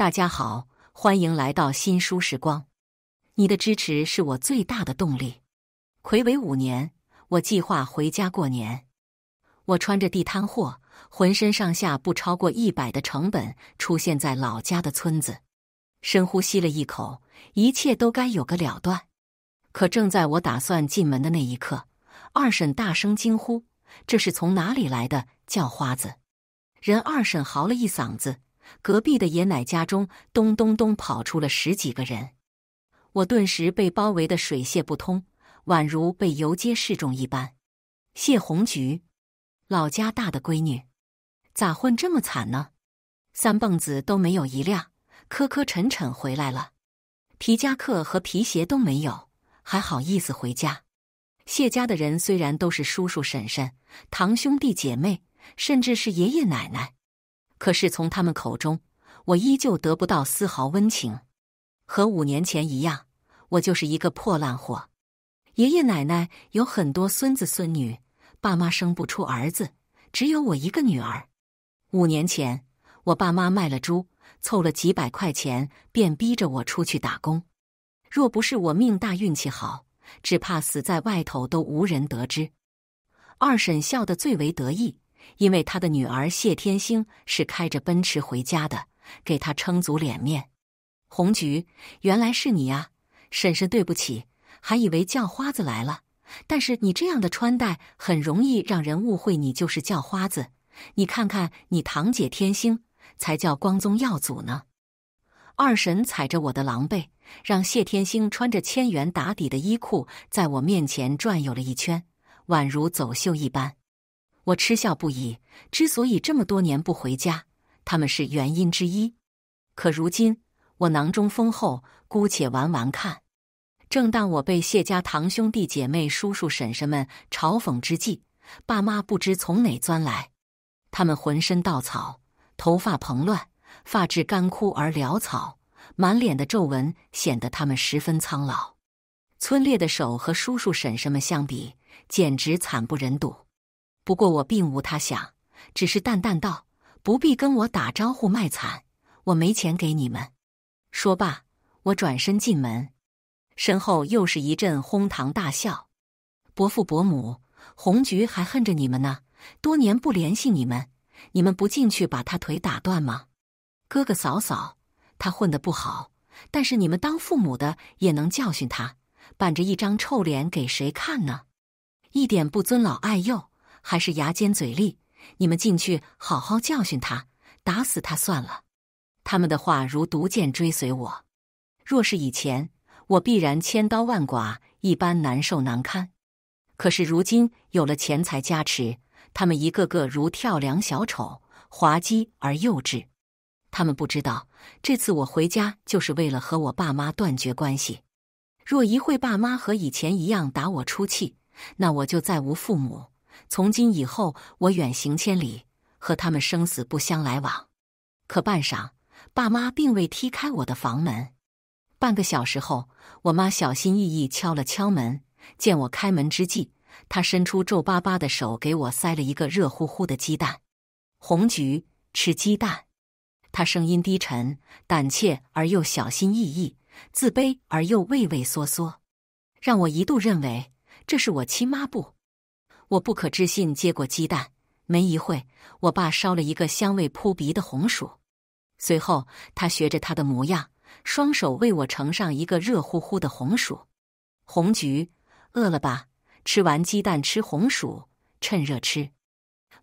大家好，欢迎来到新书时光。你的支持是我最大的动力。癸未五年，我计划回家过年。我穿着地摊货，浑身上下不超过一百的成本，出现在老家的村子。深呼吸了一口，一切都该有个了断。可正在我打算进门的那一刻，二婶大声惊呼：“这是从哪里来的叫花子？”人二婶嚎了一嗓子。隔壁的爷奶家中，咚咚咚跑出了十几个人，我顿时被包围的水泄不通，宛如被游街示众一般。谢红菊，老家大的闺女，咋混这么惨呢？三蹦子都没有一辆，磕磕沉沉回来了，皮夹克和皮鞋都没有，还好意思回家？谢家的人虽然都是叔叔、婶婶、堂兄弟姐妹，甚至是爷爷奶奶。可是从他们口中，我依旧得不到丝毫温情，和五年前一样，我就是一个破烂货。爷爷奶奶有很多孙子孙女，爸妈生不出儿子，只有我一个女儿。五年前，我爸妈卖了猪，凑了几百块钱，便逼着我出去打工。若不是我命大运气好，只怕死在外头都无人得知。二婶笑得最为得意。因为他的女儿谢天星是开着奔驰回家的，给他撑足脸面。红菊，原来是你呀，婶婶，对不起，还以为叫花子来了。但是你这样的穿戴，很容易让人误会你就是叫花子。你看看你堂姐天星，才叫光宗耀祖呢。二婶踩着我的狼狈，让谢天星穿着千元打底的衣裤，在我面前转悠了一圈，宛如走秀一般。我嗤笑不已，之所以这么多年不回家，他们是原因之一。可如今我囊中丰厚，姑且玩玩看。正当我被谢家堂兄弟姐妹、叔叔婶婶们嘲讽之际，爸妈不知从哪钻来。他们浑身稻草，头发蓬乱，发质干枯而潦草，满脸的皱纹显得他们十分苍老。村烈的手和叔叔婶婶们相比，简直惨不忍睹。不过我并无他想，只是淡淡道：“不必跟我打招呼卖惨，我没钱给你们。”说罢，我转身进门，身后又是一阵哄堂大笑。伯父伯母，红菊还恨着你们呢，多年不联系你们，你们不进去把他腿打断吗？哥哥嫂嫂，他混得不好，但是你们当父母的也能教训他，板着一张臭脸给谁看呢？一点不尊老爱幼。还是牙尖嘴利，你们进去好好教训他，打死他算了。他们的话如毒箭追随我，若是以前，我必然千刀万剐一般难受难堪。可是如今有了钱财加持，他们一个个如跳梁小丑，滑稽而幼稚。他们不知道，这次我回家就是为了和我爸妈断绝关系。若一会爸妈和以前一样打我出气，那我就再无父母。从今以后，我远行千里，和他们生死不相来往。可半晌，爸妈并未踢开我的房门。半个小时后，我妈小心翼翼敲了敲门，见我开门之际，她伸出皱巴巴的手给我塞了一个热乎乎的鸡蛋。红菊，吃鸡蛋。她声音低沉、胆怯而又小心翼翼，自卑而又畏畏缩缩，让我一度认为这是我亲妈不。我不可置信接过鸡蛋，没一会，我爸烧了一个香味扑鼻的红薯。随后，他学着他的模样，双手为我盛上一个热乎乎的红薯。红菊，饿了吧？吃完鸡蛋吃红薯，趁热吃。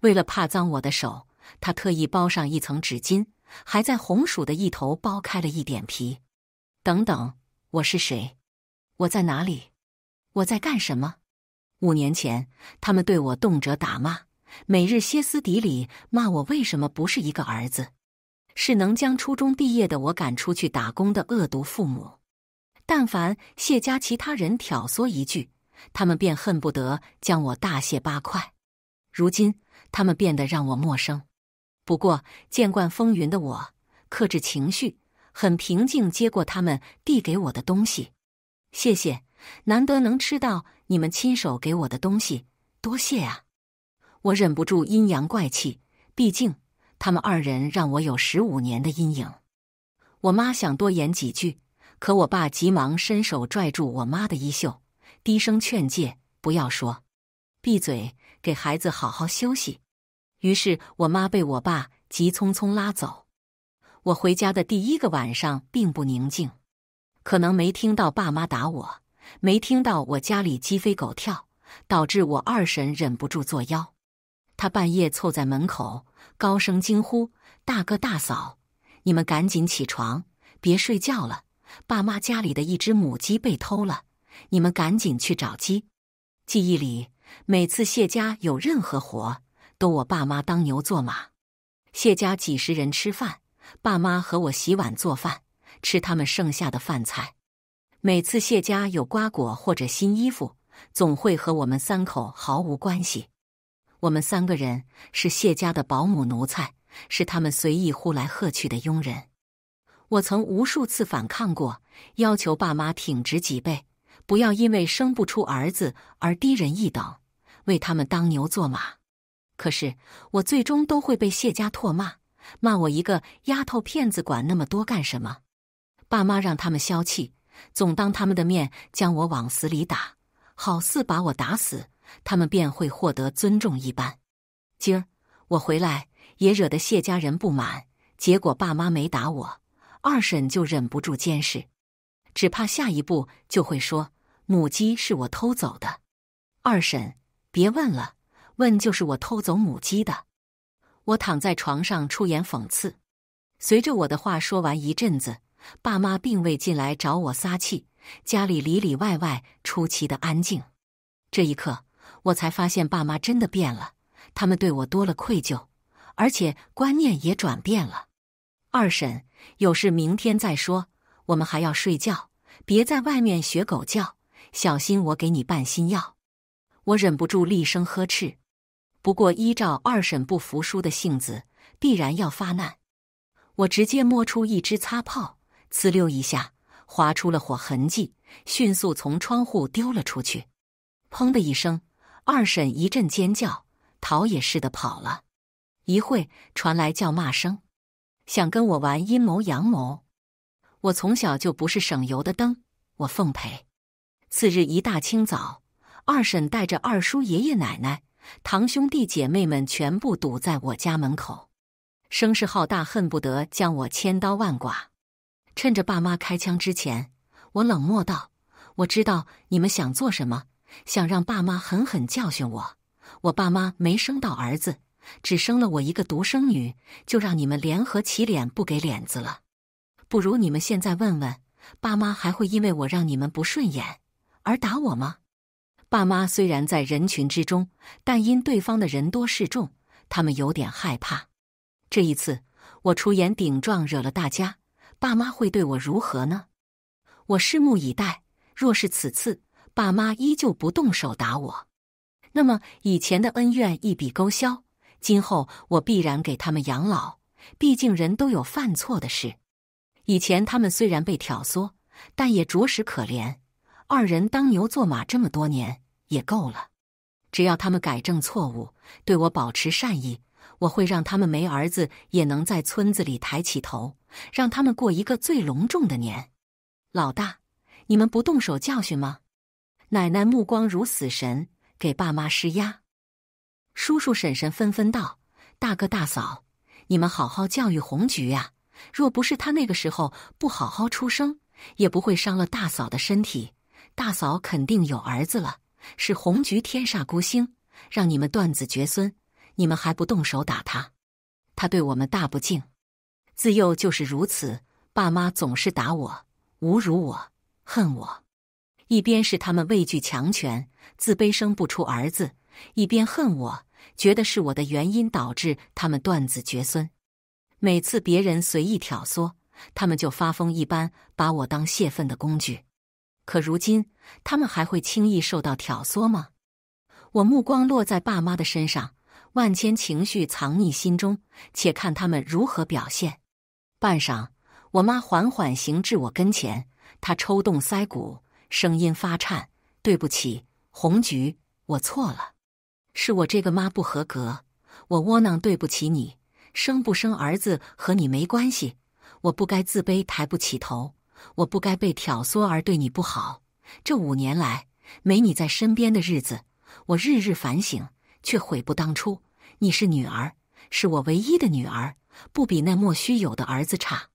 为了怕脏我的手，他特意包上一层纸巾，还在红薯的一头剥开了一点皮。等等，我是谁？我在哪里？我在干什么？五年前，他们对我动辄打骂，每日歇斯底里骂我为什么不是一个儿子，是能将初中毕业的我赶出去打工的恶毒父母。但凡谢家其他人挑唆一句，他们便恨不得将我大卸八块。如今，他们变得让我陌生。不过，见惯风云的我，克制情绪，很平静接过他们递给我的东西。谢谢，难得能吃到。你们亲手给我的东西，多谢啊！我忍不住阴阳怪气，毕竟他们二人让我有十五年的阴影。我妈想多言几句，可我爸急忙伸手拽住我妈的衣袖，低声劝诫：“不要说，闭嘴，给孩子好好休息。”于是我妈被我爸急匆匆拉走。我回家的第一个晚上并不宁静，可能没听到爸妈打我。没听到我家里鸡飞狗跳，导致我二婶忍不住作妖。她半夜凑在门口，高声惊呼：“大哥大嫂，你们赶紧起床，别睡觉了！爸妈家里的一只母鸡被偷了，你们赶紧去找鸡。”记忆里，每次谢家有任何活，都我爸妈当牛做马。谢家几十人吃饭，爸妈和我洗碗做饭，吃他们剩下的饭菜。每次谢家有瓜果或者新衣服，总会和我们三口毫无关系。我们三个人是谢家的保姆奴才，是他们随意呼来喝去的佣人。我曾无数次反抗过，要求爸妈挺直脊背，不要因为生不出儿子而低人一等，为他们当牛做马。可是我最终都会被谢家唾骂，骂我一个丫头片子管那么多干什么？爸妈让他们消气。总当他们的面将我往死里打，好似把我打死，他们便会获得尊重一般。今儿我回来也惹得谢家人不满，结果爸妈没打我，二婶就忍不住监视，只怕下一步就会说母鸡是我偷走的。二婶，别问了，问就是我偷走母鸡的。我躺在床上出言讽刺，随着我的话说完一阵子。爸妈并未进来找我撒气，家里里里外外出奇的安静。这一刻，我才发现爸妈真的变了，他们对我多了愧疚，而且观念也转变了。二婶，有事明天再说，我们还要睡觉，别在外面学狗叫，小心我给你拌新药。我忍不住厉声呵斥。不过依照二婶不服输的性子，必然要发难。我直接摸出一支擦炮。呲溜一下，划出了火痕迹，迅速从窗户丢了出去。砰的一声，二婶一阵尖叫，逃也似的跑了。一会传来叫骂声，想跟我玩阴谋阳谋？我从小就不是省油的灯，我奉陪。次日一大清早，二婶带着二叔、爷爷奶奶、堂兄弟姐妹们全部堵在我家门口，声势浩大，恨不得将我千刀万剐。趁着爸妈开枪之前，我冷漠道：“我知道你们想做什么，想让爸妈狠狠教训我。我爸妈没生到儿子，只生了我一个独生女，就让你们联合起脸不给脸子了。不如你们现在问问爸妈，还会因为我让你们不顺眼而打我吗？爸妈虽然在人群之中，但因对方的人多势众，他们有点害怕。这一次我出言顶撞，惹了大家。”爸妈会对我如何呢？我拭目以待。若是此次爸妈依旧不动手打我，那么以前的恩怨一笔勾销，今后我必然给他们养老。毕竟人都有犯错的事。以前他们虽然被挑唆，但也着实可怜。二人当牛做马这么多年也够了。只要他们改正错误，对我保持善意。我会让他们没儿子也能在村子里抬起头，让他们过一个最隆重的年。老大，你们不动手教训吗？奶奶目光如死神，给爸妈施压。叔叔婶婶纷纷道：“大哥大嫂，你们好好教育红菊呀。若不是他那个时候不好好出生，也不会伤了大嫂的身体。大嫂肯定有儿子了，是红菊天煞孤星，让你们断子绝孙。”你们还不动手打他？他对我们大不敬，自幼就是如此。爸妈总是打我、侮辱我、恨我。一边是他们畏惧强权、自卑生不出儿子，一边恨我，觉得是我的原因导致他们断子绝孙。每次别人随意挑唆，他们就发疯一般把我当泄愤的工具。可如今，他们还会轻易受到挑唆吗？我目光落在爸妈的身上。万千情绪藏匿心中，且看他们如何表现。半晌，我妈缓缓行至我跟前，她抽动腮骨，声音发颤：“对不起，红菊，我错了，是我这个妈不合格，我窝囊，对不起你。生不生儿子和你没关系，我不该自卑，抬不起头，我不该被挑唆而对你不好。这五年来，没你在身边的日子，我日日反省，却悔不当初。”你是女儿，是我唯一的女儿，不比那莫须有的儿子差。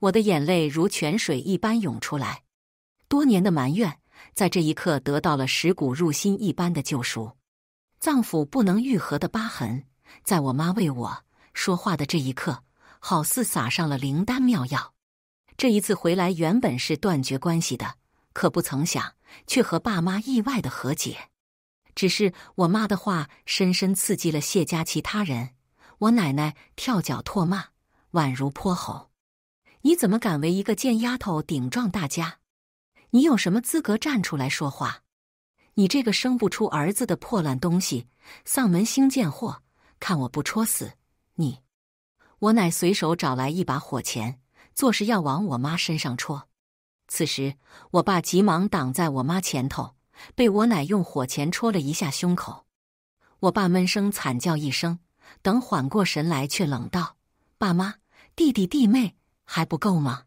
我的眼泪如泉水一般涌出来，多年的埋怨在这一刻得到了蚀骨入心一般的救赎。脏腑不能愈合的疤痕，在我妈为我说话的这一刻，好似撒上了灵丹妙药。这一次回来原本是断绝关系的，可不曾想却和爸妈意外的和解。只是我妈的话深深刺激了谢家其他人，我奶奶跳脚唾骂，宛如泼猴。你怎么敢为一个贱丫头顶撞大家？你有什么资格站出来说话？你这个生不出儿子的破烂东西，丧门星贱货！看我不戳死你！我奶随手找来一把火钳，作势要往我妈身上戳。此时，我爸急忙挡在我妈前头。被我奶用火钳戳了一下胸口，我爸闷声惨叫一声，等缓过神来却冷道：“爸妈，弟弟弟妹还不够吗？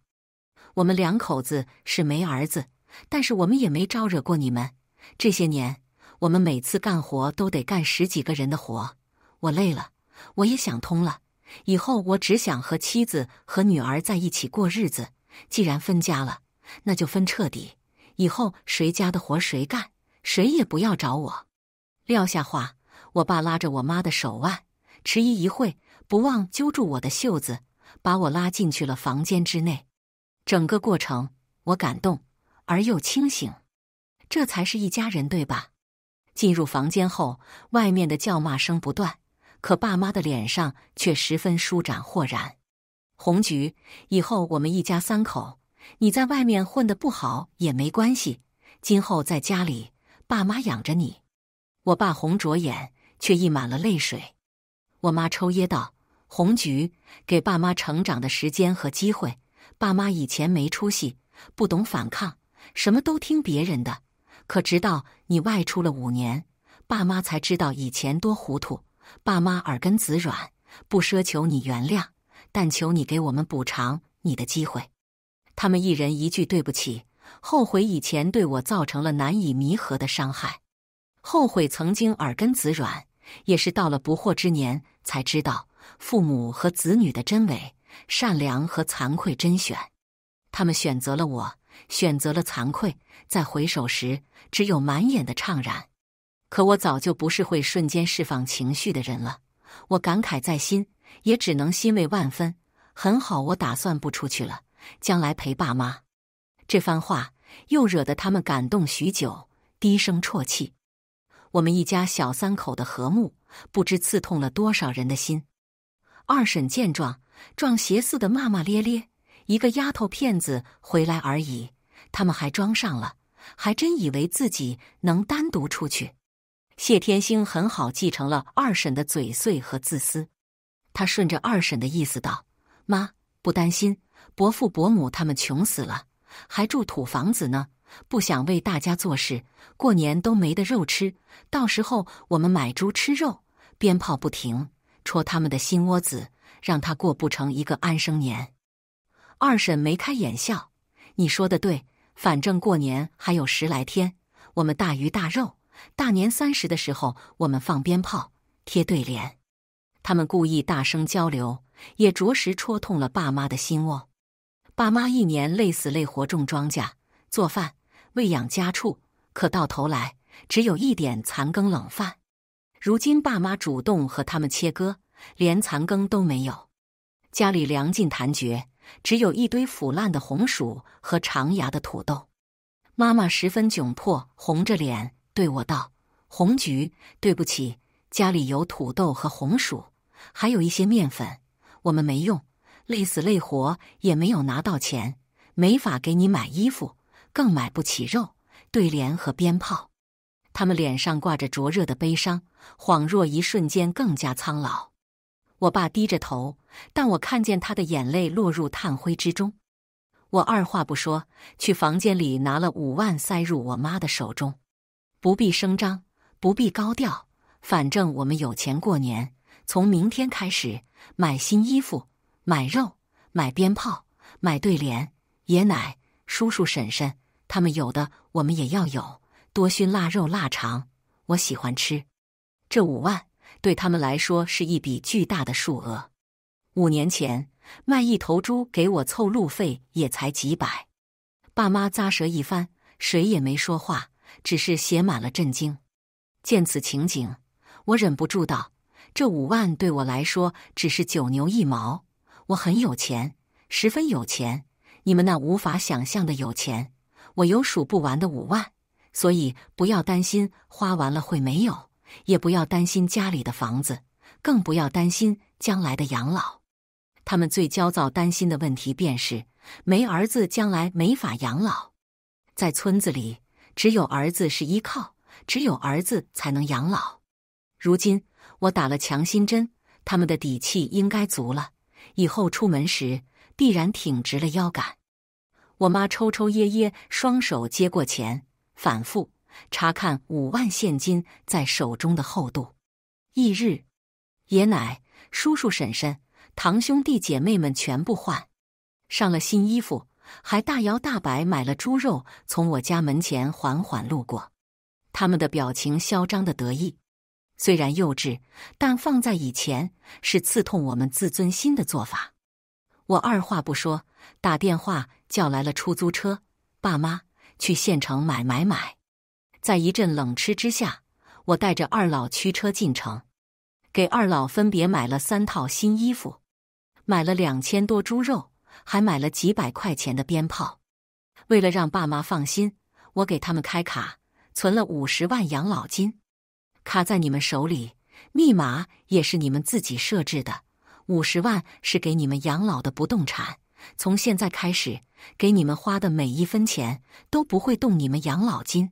我们两口子是没儿子，但是我们也没招惹过你们。这些年，我们每次干活都得干十几个人的活，我累了，我也想通了，以后我只想和妻子和女儿在一起过日子。既然分家了，那就分彻底。”以后谁家的活谁干，谁也不要找我。撂下话，我爸拉着我妈的手腕，迟疑一会，不忘揪住我的袖子，把我拉进去了房间之内。整个过程，我感动而又清醒，这才是一家人，对吧？进入房间后，外面的叫骂声不断，可爸妈的脸上却十分舒展豁然。红菊，以后我们一家三口。你在外面混的不好也没关系，今后在家里，爸妈养着你。我爸红着眼，却溢满了泪水。我妈抽噎道：“红菊，给爸妈成长的时间和机会。爸妈以前没出息，不懂反抗，什么都听别人的。可直到你外出了五年，爸妈才知道以前多糊涂。爸妈耳根子软，不奢求你原谅，但求你给我们补偿你的机会。”他们一人一句“对不起”，后悔以前对我造成了难以弥合的伤害，后悔曾经耳根子软，也是到了不惑之年才知道父母和子女的真伪、善良和惭愧。甄选，他们选择了我，选择了惭愧。在回首时，只有满眼的怅然。可我早就不是会瞬间释放情绪的人了，我感慨在心，也只能欣慰万分。很好，我打算不出去了。将来陪爸妈，这番话又惹得他们感动许久，低声啜泣。我们一家小三口的和睦，不知刺痛了多少人的心。二婶见状，撞邪似的骂骂咧咧：“一个丫头片子回来而已，他们还装上了，还真以为自己能单独出去？”谢天星很好继承了二婶的嘴碎和自私，他顺着二婶的意思道：“妈，不担心。”伯父伯母他们穷死了，还住土房子呢，不想为大家做事，过年都没得肉吃。到时候我们买猪吃肉，鞭炮不停，戳他们的心窝子，让他过不成一个安生年。二婶眉开眼笑，你说的对，反正过年还有十来天，我们大鱼大肉。大年三十的时候，我们放鞭炮、贴对联。他们故意大声交流，也着实戳痛了爸妈的心窝。爸妈一年累死累活种庄稼、做饭、喂养家畜，可到头来只有一点残羹冷饭。如今爸妈主动和他们切割，连残羹都没有。家里粮尽弹绝，只有一堆腐烂的红薯和长芽的土豆。妈妈十分窘迫，红着脸对我道：“红菊，对不起，家里有土豆和红薯，还有一些面粉，我们没用。”累死累活也没有拿到钱，没法给你买衣服，更买不起肉、对联和鞭炮。他们脸上挂着灼热的悲伤，恍若一瞬间更加苍老。我爸低着头，但我看见他的眼泪落入炭灰之中。我二话不说，去房间里拿了五万，塞入我妈的手中。不必声张，不必高调，反正我们有钱过年。从明天开始买新衣服。买肉，买鞭炮，买对联，爷奶、叔叔、婶婶他们有的，我们也要有。多熏腊肉、腊肠，我喜欢吃。这五万对他们来说是一笔巨大的数额。五年前卖一头猪给我凑路费也才几百。爸妈咂舌一番，谁也没说话，只是写满了震惊。见此情景，我忍不住道：“这五万对我来说只是九牛一毛。”我很有钱，十分有钱。你们那无法想象的有钱，我有数不完的五万，所以不要担心花完了会没有，也不要担心家里的房子，更不要担心将来的养老。他们最焦躁担心的问题便是没儿子，将来没法养老。在村子里，只有儿子是依靠，只有儿子才能养老。如今我打了强心针，他们的底气应该足了。以后出门时必然挺直了腰杆。我妈抽抽噎噎，双手接过钱，反复查看五万现金在手中的厚度。翌日，爷奶、叔叔、婶婶、堂兄弟姐妹们全部换上了新衣服，还大摇大摆买了猪肉，从我家门前缓缓路过。他们的表情嚣张的得意。虽然幼稚，但放在以前是刺痛我们自尊心的做法。我二话不说，打电话叫来了出租车，爸妈去县城买买买。在一阵冷吃之下，我带着二老驱车进城，给二老分别买了三套新衣服，买了两千多猪肉，还买了几百块钱的鞭炮。为了让爸妈放心，我给他们开卡存了五十万养老金。卡在你们手里，密码也是你们自己设置的。五十万是给你们养老的不动产，从现在开始，给你们花的每一分钱都不会动你们养老金。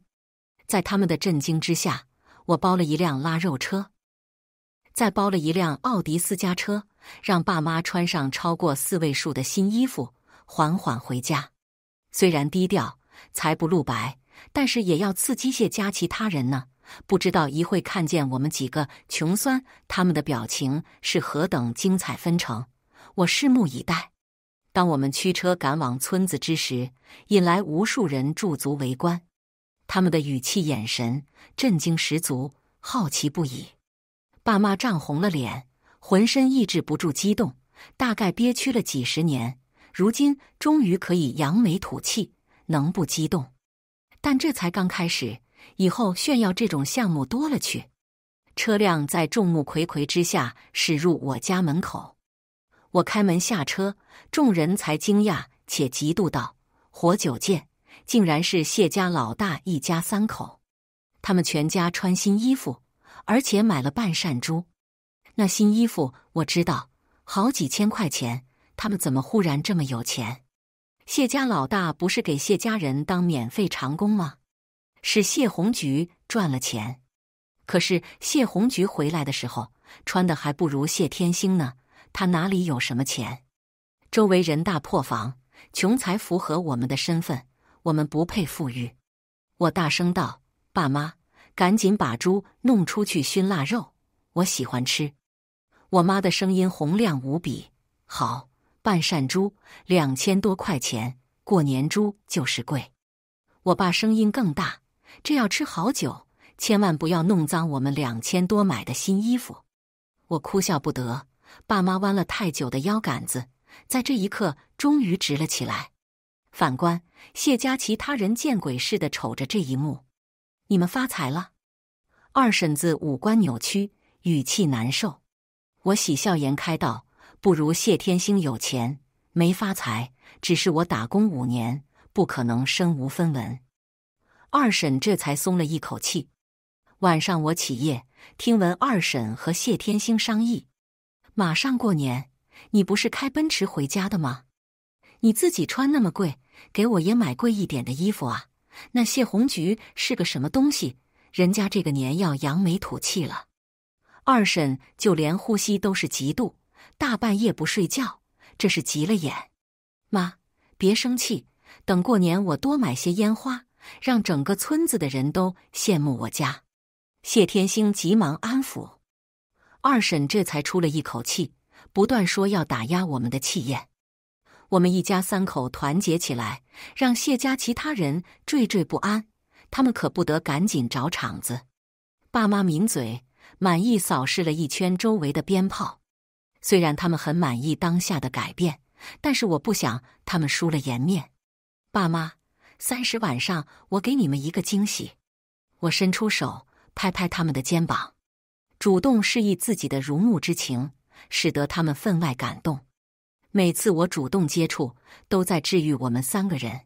在他们的震惊之下，我包了一辆拉肉车，再包了一辆奥迪私家车，让爸妈穿上超过四位数的新衣服，缓缓回家。虽然低调，财不露白，但是也要刺激谢家其他人呢。不知道一会看见我们几个穷酸，他们的表情是何等精彩纷呈，我拭目以待。当我们驱车赶往村子之时，引来无数人驻足围观，他们的语气、眼神，震惊十足，好奇不已。爸妈涨红了脸，浑身抑制不住激动，大概憋屈了几十年，如今终于可以扬眉吐气，能不激动？但这才刚开始。以后炫耀这种项目多了去。车辆在众目睽睽之下驶入我家门口，我开门下车，众人才惊讶且嫉妒道：“活久见，竟然是谢家老大一家三口。他们全家穿新衣服，而且买了半扇珠。那新衣服我知道，好几千块钱。他们怎么忽然这么有钱？谢家老大不是给谢家人当免费长工吗？”是谢红菊赚了钱，可是谢红菊回来的时候穿的还不如谢天星呢。他哪里有什么钱？周围人大破防，穷才符合我们的身份，我们不配富裕。我大声道：“爸妈，赶紧把猪弄出去熏腊肉，我喜欢吃。”我妈的声音洪亮无比：“好，半扇猪，两千多块钱，过年猪就是贵。”我爸声音更大。这要吃好久，千万不要弄脏我们两千多买的新衣服。我哭笑不得，爸妈弯了太久的腰杆子，在这一刻终于直了起来。反观谢佳琪，他人见鬼似的瞅着这一幕。你们发财了？二婶子五官扭曲，语气难受。我喜笑颜开道：“不如谢天星有钱，没发财，只是我打工五年，不可能身无分文。”二婶这才松了一口气。晚上我起夜，听闻二婶和谢天星商议，马上过年，你不是开奔驰回家的吗？你自己穿那么贵，给我也买贵一点的衣服啊！那谢红菊是个什么东西？人家这个年要扬眉吐气了。二婶就连呼吸都是嫉妒，大半夜不睡觉，这是急了眼。妈，别生气，等过年我多买些烟花。让整个村子的人都羡慕我家。谢天星急忙安抚二婶，这才出了一口气，不断说要打压我们的气焰。我们一家三口团结起来，让谢家其他人惴惴不安。他们可不得赶紧找场子。爸妈抿嘴，满意扫视了一圈周围的鞭炮。虽然他们很满意当下的改变，但是我不想他们输了颜面。爸妈。三十晚上，我给你们一个惊喜。我伸出手，拍拍他们的肩膀，主动示意自己的如沐之情，使得他们分外感动。每次我主动接触，都在治愈我们三个人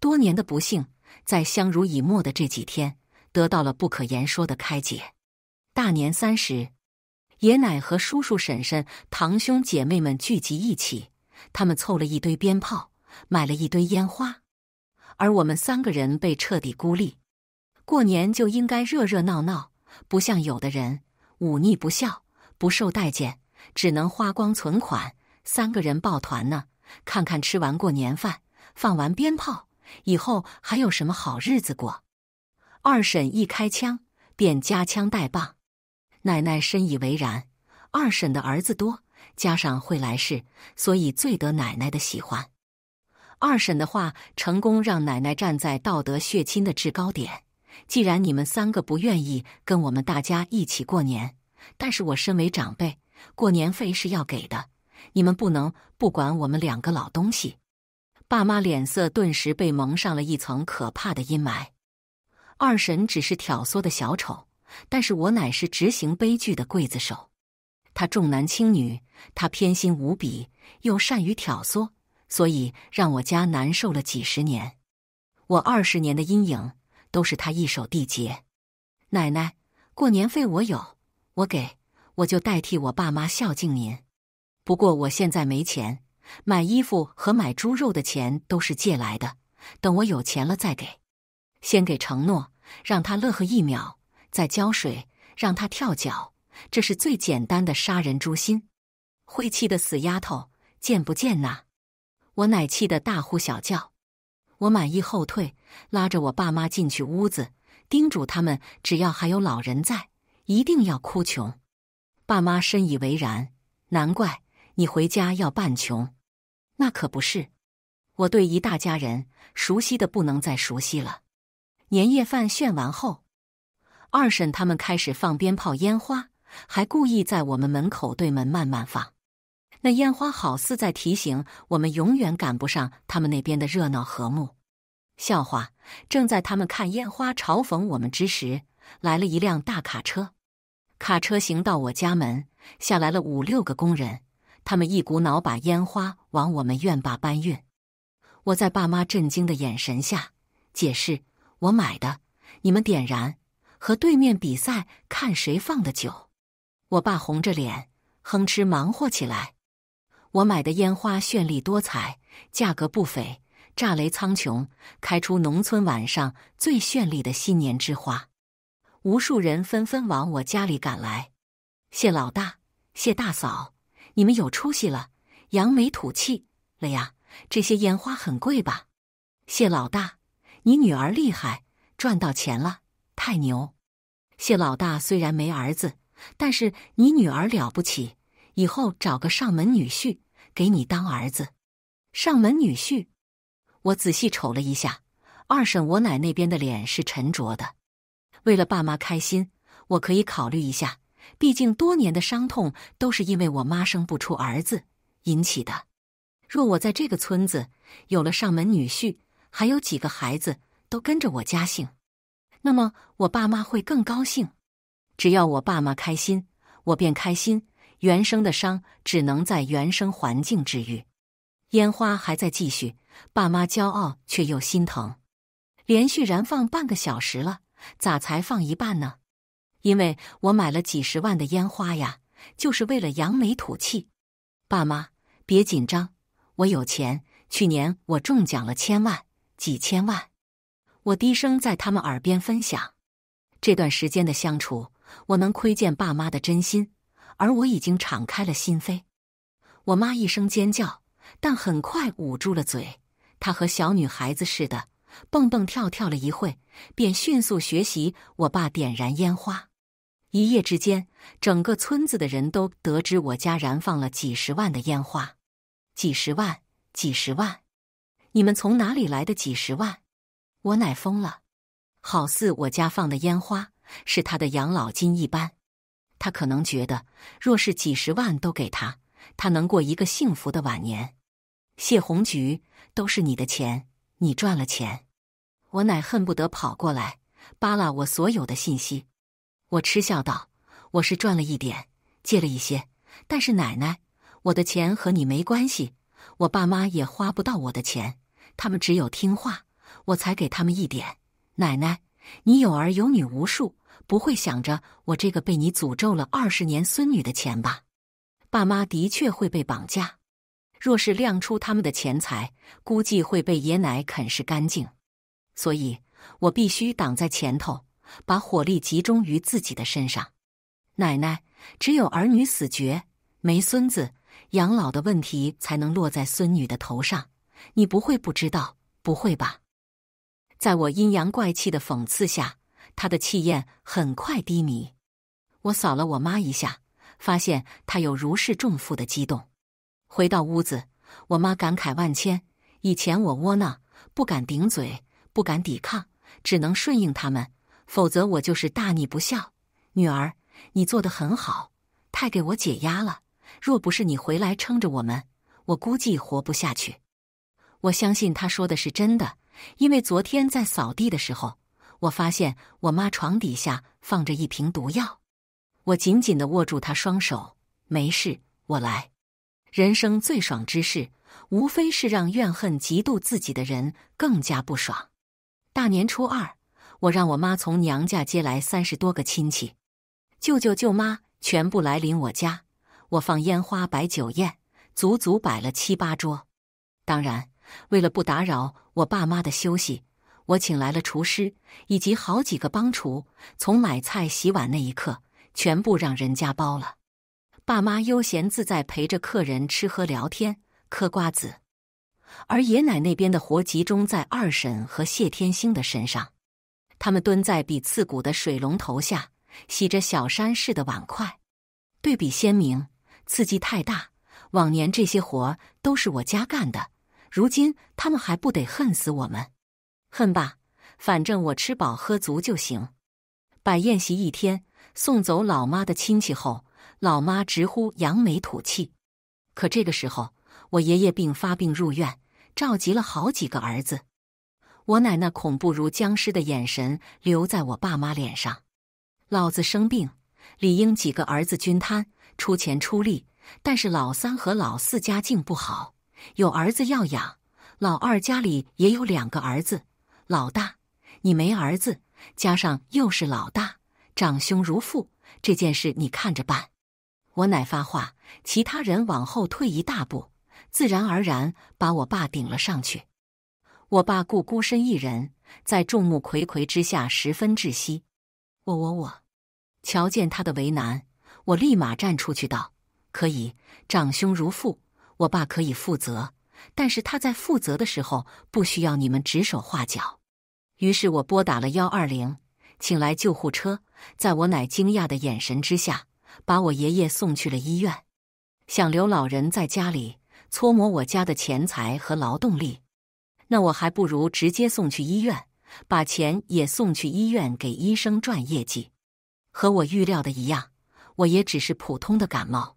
多年的不幸。在相濡以沫的这几天，得到了不可言说的开解。大年三十，爷奶和叔叔、婶婶、堂兄姐妹们聚集一起，他们凑了一堆鞭炮，买了一堆烟花。而我们三个人被彻底孤立，过年就应该热热闹闹，不像有的人忤逆不孝，不受待见，只能花光存款。三个人抱团呢，看看吃完过年饭，放完鞭炮以后还有什么好日子过。二婶一开枪便夹枪带棒，奶奶深以为然。二婶的儿子多，加上会来事，所以最得奶奶的喜欢。二婶的话成功让奶奶站在道德血亲的制高点。既然你们三个不愿意跟我们大家一起过年，但是我身为长辈，过年费是要给的。你们不能不管我们两个老东西。爸妈脸色顿时被蒙上了一层可怕的阴霾。二婶只是挑唆的小丑，但是我乃是执行悲剧的刽子手。他重男轻女，他偏心无比，又善于挑唆。所以让我家难受了几十年，我二十年的阴影都是他一手缔结。奶奶，过年费我有，我给，我就代替我爸妈孝敬您。不过我现在没钱，买衣服和买猪肉的钱都是借来的，等我有钱了再给。先给承诺，让他乐呵一秒，再浇水，让他跳脚。这是最简单的杀人诛心。晦气的死丫头，见不见呐？我奶气得大呼小叫，我满意后退，拉着我爸妈进去屋子，叮嘱他们：只要还有老人在，一定要哭穷。爸妈深以为然，难怪你回家要扮穷，那可不是。我对一大家人熟悉的不能再熟悉了。年夜饭炫完后，二婶他们开始放鞭炮、烟花，还故意在我们门口对门慢慢放。那烟花好似在提醒我们，永远赶不上他们那边的热闹和睦。笑话，正在他们看烟花嘲讽我们之时，来了一辆大卡车。卡车行到我家门，下来了五六个工人，他们一股脑把烟花往我们院坝搬运。我在爸妈震惊的眼神下解释：“我买的，你们点燃，和对面比赛看谁放的久。”我爸红着脸哼哧忙活起来。我买的烟花绚丽多彩，价格不菲，炸雷苍穹，开出农村晚上最绚丽的新年之花。无数人纷纷往我家里赶来。谢老大，谢大嫂，你们有出息了，扬眉吐气了呀！这些烟花很贵吧？谢老大，你女儿厉害，赚到钱了，太牛！谢老大虽然没儿子，但是你女儿了不起。以后找个上门女婿给你当儿子。上门女婿，我仔细瞅了一下，二婶我奶那边的脸是沉着的。为了爸妈开心，我可以考虑一下。毕竟多年的伤痛都是因为我妈生不出儿子引起的。若我在这个村子有了上门女婿，还有几个孩子都跟着我家姓，那么我爸妈会更高兴。只要我爸妈开心，我便开心。原生的伤只能在原生环境治愈。烟花还在继续，爸妈骄傲却又心疼。连续燃放半个小时了，咋才放一半呢？因为我买了几十万的烟花呀，就是为了扬眉吐气。爸妈别紧张，我有钱。去年我中奖了，千万几千万。我低声在他们耳边分享这段时间的相处，我能窥见爸妈的真心。而我已经敞开了心扉，我妈一声尖叫，但很快捂住了嘴。她和小女孩子似的，蹦蹦跳跳了一会，便迅速学习我爸点燃烟花。一夜之间，整个村子的人都得知我家燃放了几十万的烟花，几十万，几十万！你们从哪里来的几十万？我奶疯了，好似我家放的烟花是他的养老金一般。他可能觉得，若是几十万都给他，他能过一个幸福的晚年。谢红菊，都是你的钱，你赚了钱，我奶恨不得跑过来扒拉我所有的信息。我嗤笑道：“我是赚了一点，借了一些，但是奶奶，我的钱和你没关系，我爸妈也花不到我的钱，他们只有听话，我才给他们一点。奶奶，你有儿有女无数。”不会想着我这个被你诅咒了二十年孙女的钱吧？爸妈的确会被绑架，若是亮出他们的钱财，估计会被爷奶啃食干净。所以，我必须挡在前头，把火力集中于自己的身上。奶奶，只有儿女死绝，没孙子养老的问题，才能落在孙女的头上。你不会不知道，不会吧？在我阴阳怪气的讽刺下。他的气焰很快低迷，我扫了我妈一下，发现她有如释重负的激动。回到屋子，我妈感慨万千：“以前我窝囊，不敢顶嘴，不敢抵抗，只能顺应他们，否则我就是大逆不孝。女儿，你做的很好，太给我解压了。若不是你回来撑着我们，我估计活不下去。”我相信他说的是真的，因为昨天在扫地的时候。我发现我妈床底下放着一瓶毒药，我紧紧的握住她双手。没事，我来。人生最爽之事，无非是让怨恨、嫉妒自己的人更加不爽。大年初二，我让我妈从娘家接来三十多个亲戚，舅舅、舅妈全部来临我家。我放烟花、摆酒宴，足足摆了七八桌。当然，为了不打扰我爸妈的休息。我请来了厨师以及好几个帮厨，从买菜、洗碗那一刻，全部让人家包了。爸妈悠闲自在陪着客人吃喝聊天、嗑瓜子，而爷奶那边的活集中在二婶和谢天星的身上。他们蹲在比刺骨的水龙头下洗着小山似的碗筷，对比鲜明，刺激太大。往年这些活都是我家干的，如今他们还不得恨死我们。恨吧，反正我吃饱喝足就行。摆宴席一天，送走老妈的亲戚后，老妈直呼扬眉吐气。可这个时候，我爷爷病发病入院，召集了好几个儿子。我奶奶恐怖如僵尸的眼神留在我爸妈脸上。老子生病，理应几个儿子均摊出钱出力。但是老三和老四家境不好，有儿子要养；老二家里也有两个儿子。老大，你没儿子，加上又是老大，长兄如父，这件事你看着办。我乃发话，其他人往后退一大步，自然而然把我爸顶了上去。我爸故孤身一人，在众目睽睽之下十分窒息。我我我，瞧见他的为难，我立马站出去道：“可以，长兄如父，我爸可以负责，但是他在负责的时候不需要你们指手画脚。”于是我拨打了幺二零，请来救护车，在我奶惊讶的眼神之下，把我爷爷送去了医院。想留老人在家里搓磨我家的钱财和劳动力，那我还不如直接送去医院，把钱也送去医院给医生赚业绩。和我预料的一样，我也只是普通的感冒，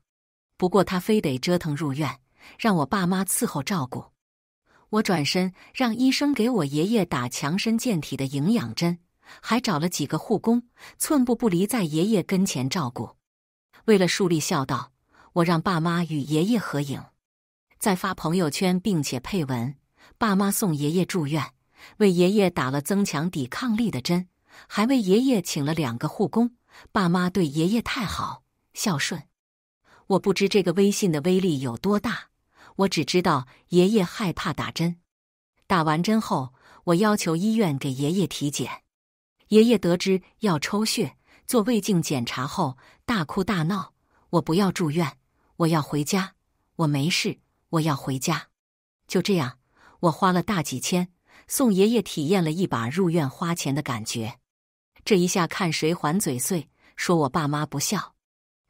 不过他非得折腾入院，让我爸妈伺候照顾。我转身让医生给我爷爷打强身健体的营养针，还找了几个护工，寸步不离在爷爷跟前照顾。为了树立孝道，我让爸妈与爷爷合影，在发朋友圈，并且配文：爸妈送爷爷住院，为爷爷打了增强抵抗力的针，还为爷爷请了两个护工。爸妈对爷爷太好，孝顺。我不知这个微信的威力有多大。我只知道爷爷害怕打针，打完针后，我要求医院给爷爷体检。爷爷得知要抽血、做胃镜检查后，大哭大闹：“我不要住院，我要回家，我没事，我要回家。”就这样，我花了大几千送爷爷体验了一把入院花钱的感觉。这一下看谁还嘴碎，说我爸妈不孝。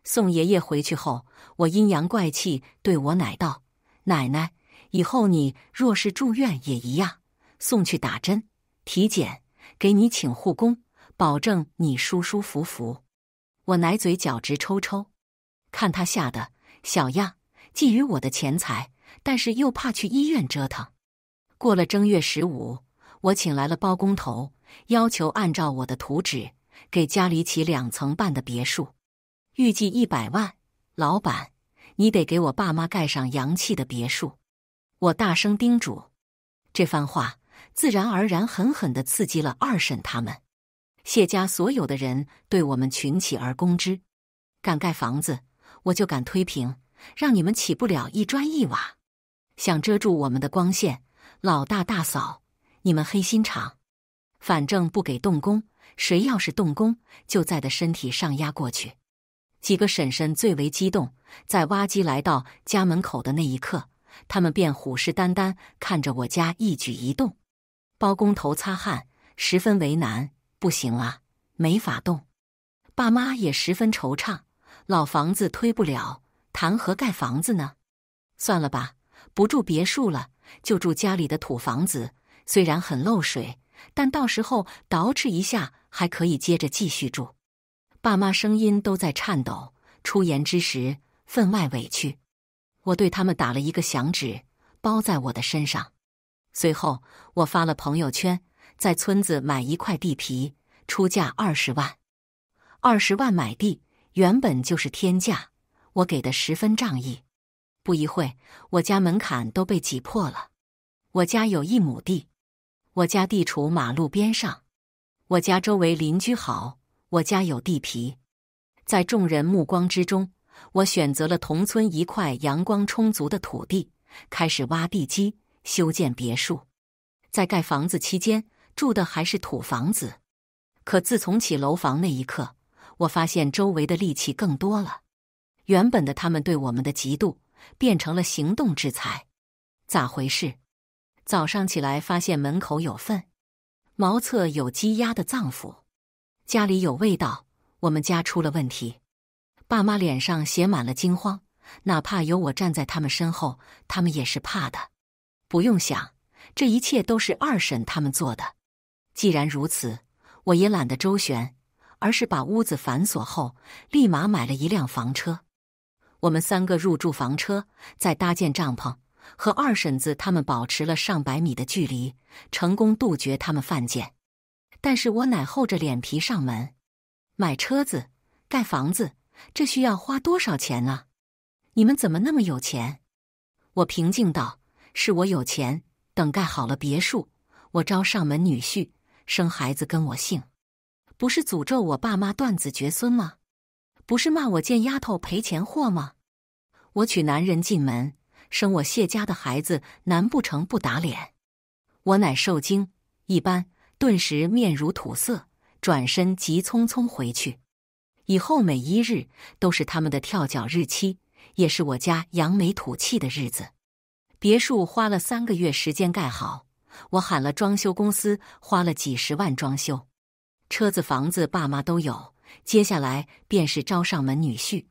送爷爷回去后，我阴阳怪气对我奶道。奶奶，以后你若是住院也一样，送去打针、体检，给你请护工，保证你舒舒服服。我奶嘴角直抽抽，看他吓得小样，觊觎我的钱财，但是又怕去医院折腾。过了正月十五，我请来了包工头，要求按照我的图纸给家里起两层半的别墅，预计一百万。老板。你得给我爸妈盖上洋气的别墅，我大声叮嘱。这番话自然而然狠狠的刺激了二婶他们，谢家所有的人对我们群起而攻之。敢盖房子，我就敢推平，让你们起不了一砖一瓦。想遮住我们的光线，老大大嫂，你们黑心肠。反正不给动工，谁要是动工，就在的身体上压过去。几个婶婶最为激动，在挖机来到家门口的那一刻，他们便虎视眈眈看着我家一举一动。包工头擦汗，十分为难，不行啊，没法动。爸妈也十分惆怅，老房子推不了，谈何盖房子呢？算了吧，不住别墅了，就住家里的土房子，虽然很漏水，但到时候捯饬一下，还可以接着继续住。爸妈声音都在颤抖，出言之时分外委屈。我对他们打了一个响指，包在我的身上。随后，我发了朋友圈，在村子买一块地皮，出价二十万。二十万买地，原本就是天价，我给的十分仗义。不一会，我家门槛都被挤破了。我家有一亩地，我家地处马路边上，我家周围邻居好。我家有地皮，在众人目光之中，我选择了同村一块阳光充足的土地，开始挖地基，修建别墅。在盖房子期间，住的还是土房子。可自从起楼房那一刻，我发现周围的戾气更多了。原本的他们对我们的嫉妒变成了行动制裁，咋回事？早上起来发现门口有粪，茅厕有积压的脏腑。家里有味道，我们家出了问题。爸妈脸上写满了惊慌，哪怕有我站在他们身后，他们也是怕的。不用想，这一切都是二婶他们做的。既然如此，我也懒得周旋，而是把屋子反锁后，立马买了一辆房车。我们三个入住房车，再搭建帐篷，和二婶子他们保持了上百米的距离，成功杜绝他们犯贱。但是我奶厚着脸皮上门，买车子、盖房子，这需要花多少钱啊？你们怎么那么有钱？我平静道：“是我有钱。等盖好了别墅，我招上门女婿，生孩子跟我姓，不是诅咒我爸妈断子绝孙吗？不是骂我贱丫头赔钱货吗？我娶男人进门，生我谢家的孩子，难不成不打脸？我乃受惊一般。”顿时面如土色，转身急匆匆回去。以后每一日都是他们的跳脚日期，也是我家扬眉吐气的日子。别墅花了三个月时间盖好，我喊了装修公司花了几十万装修。车子、房子、爸妈都有。接下来便是招上门女婿。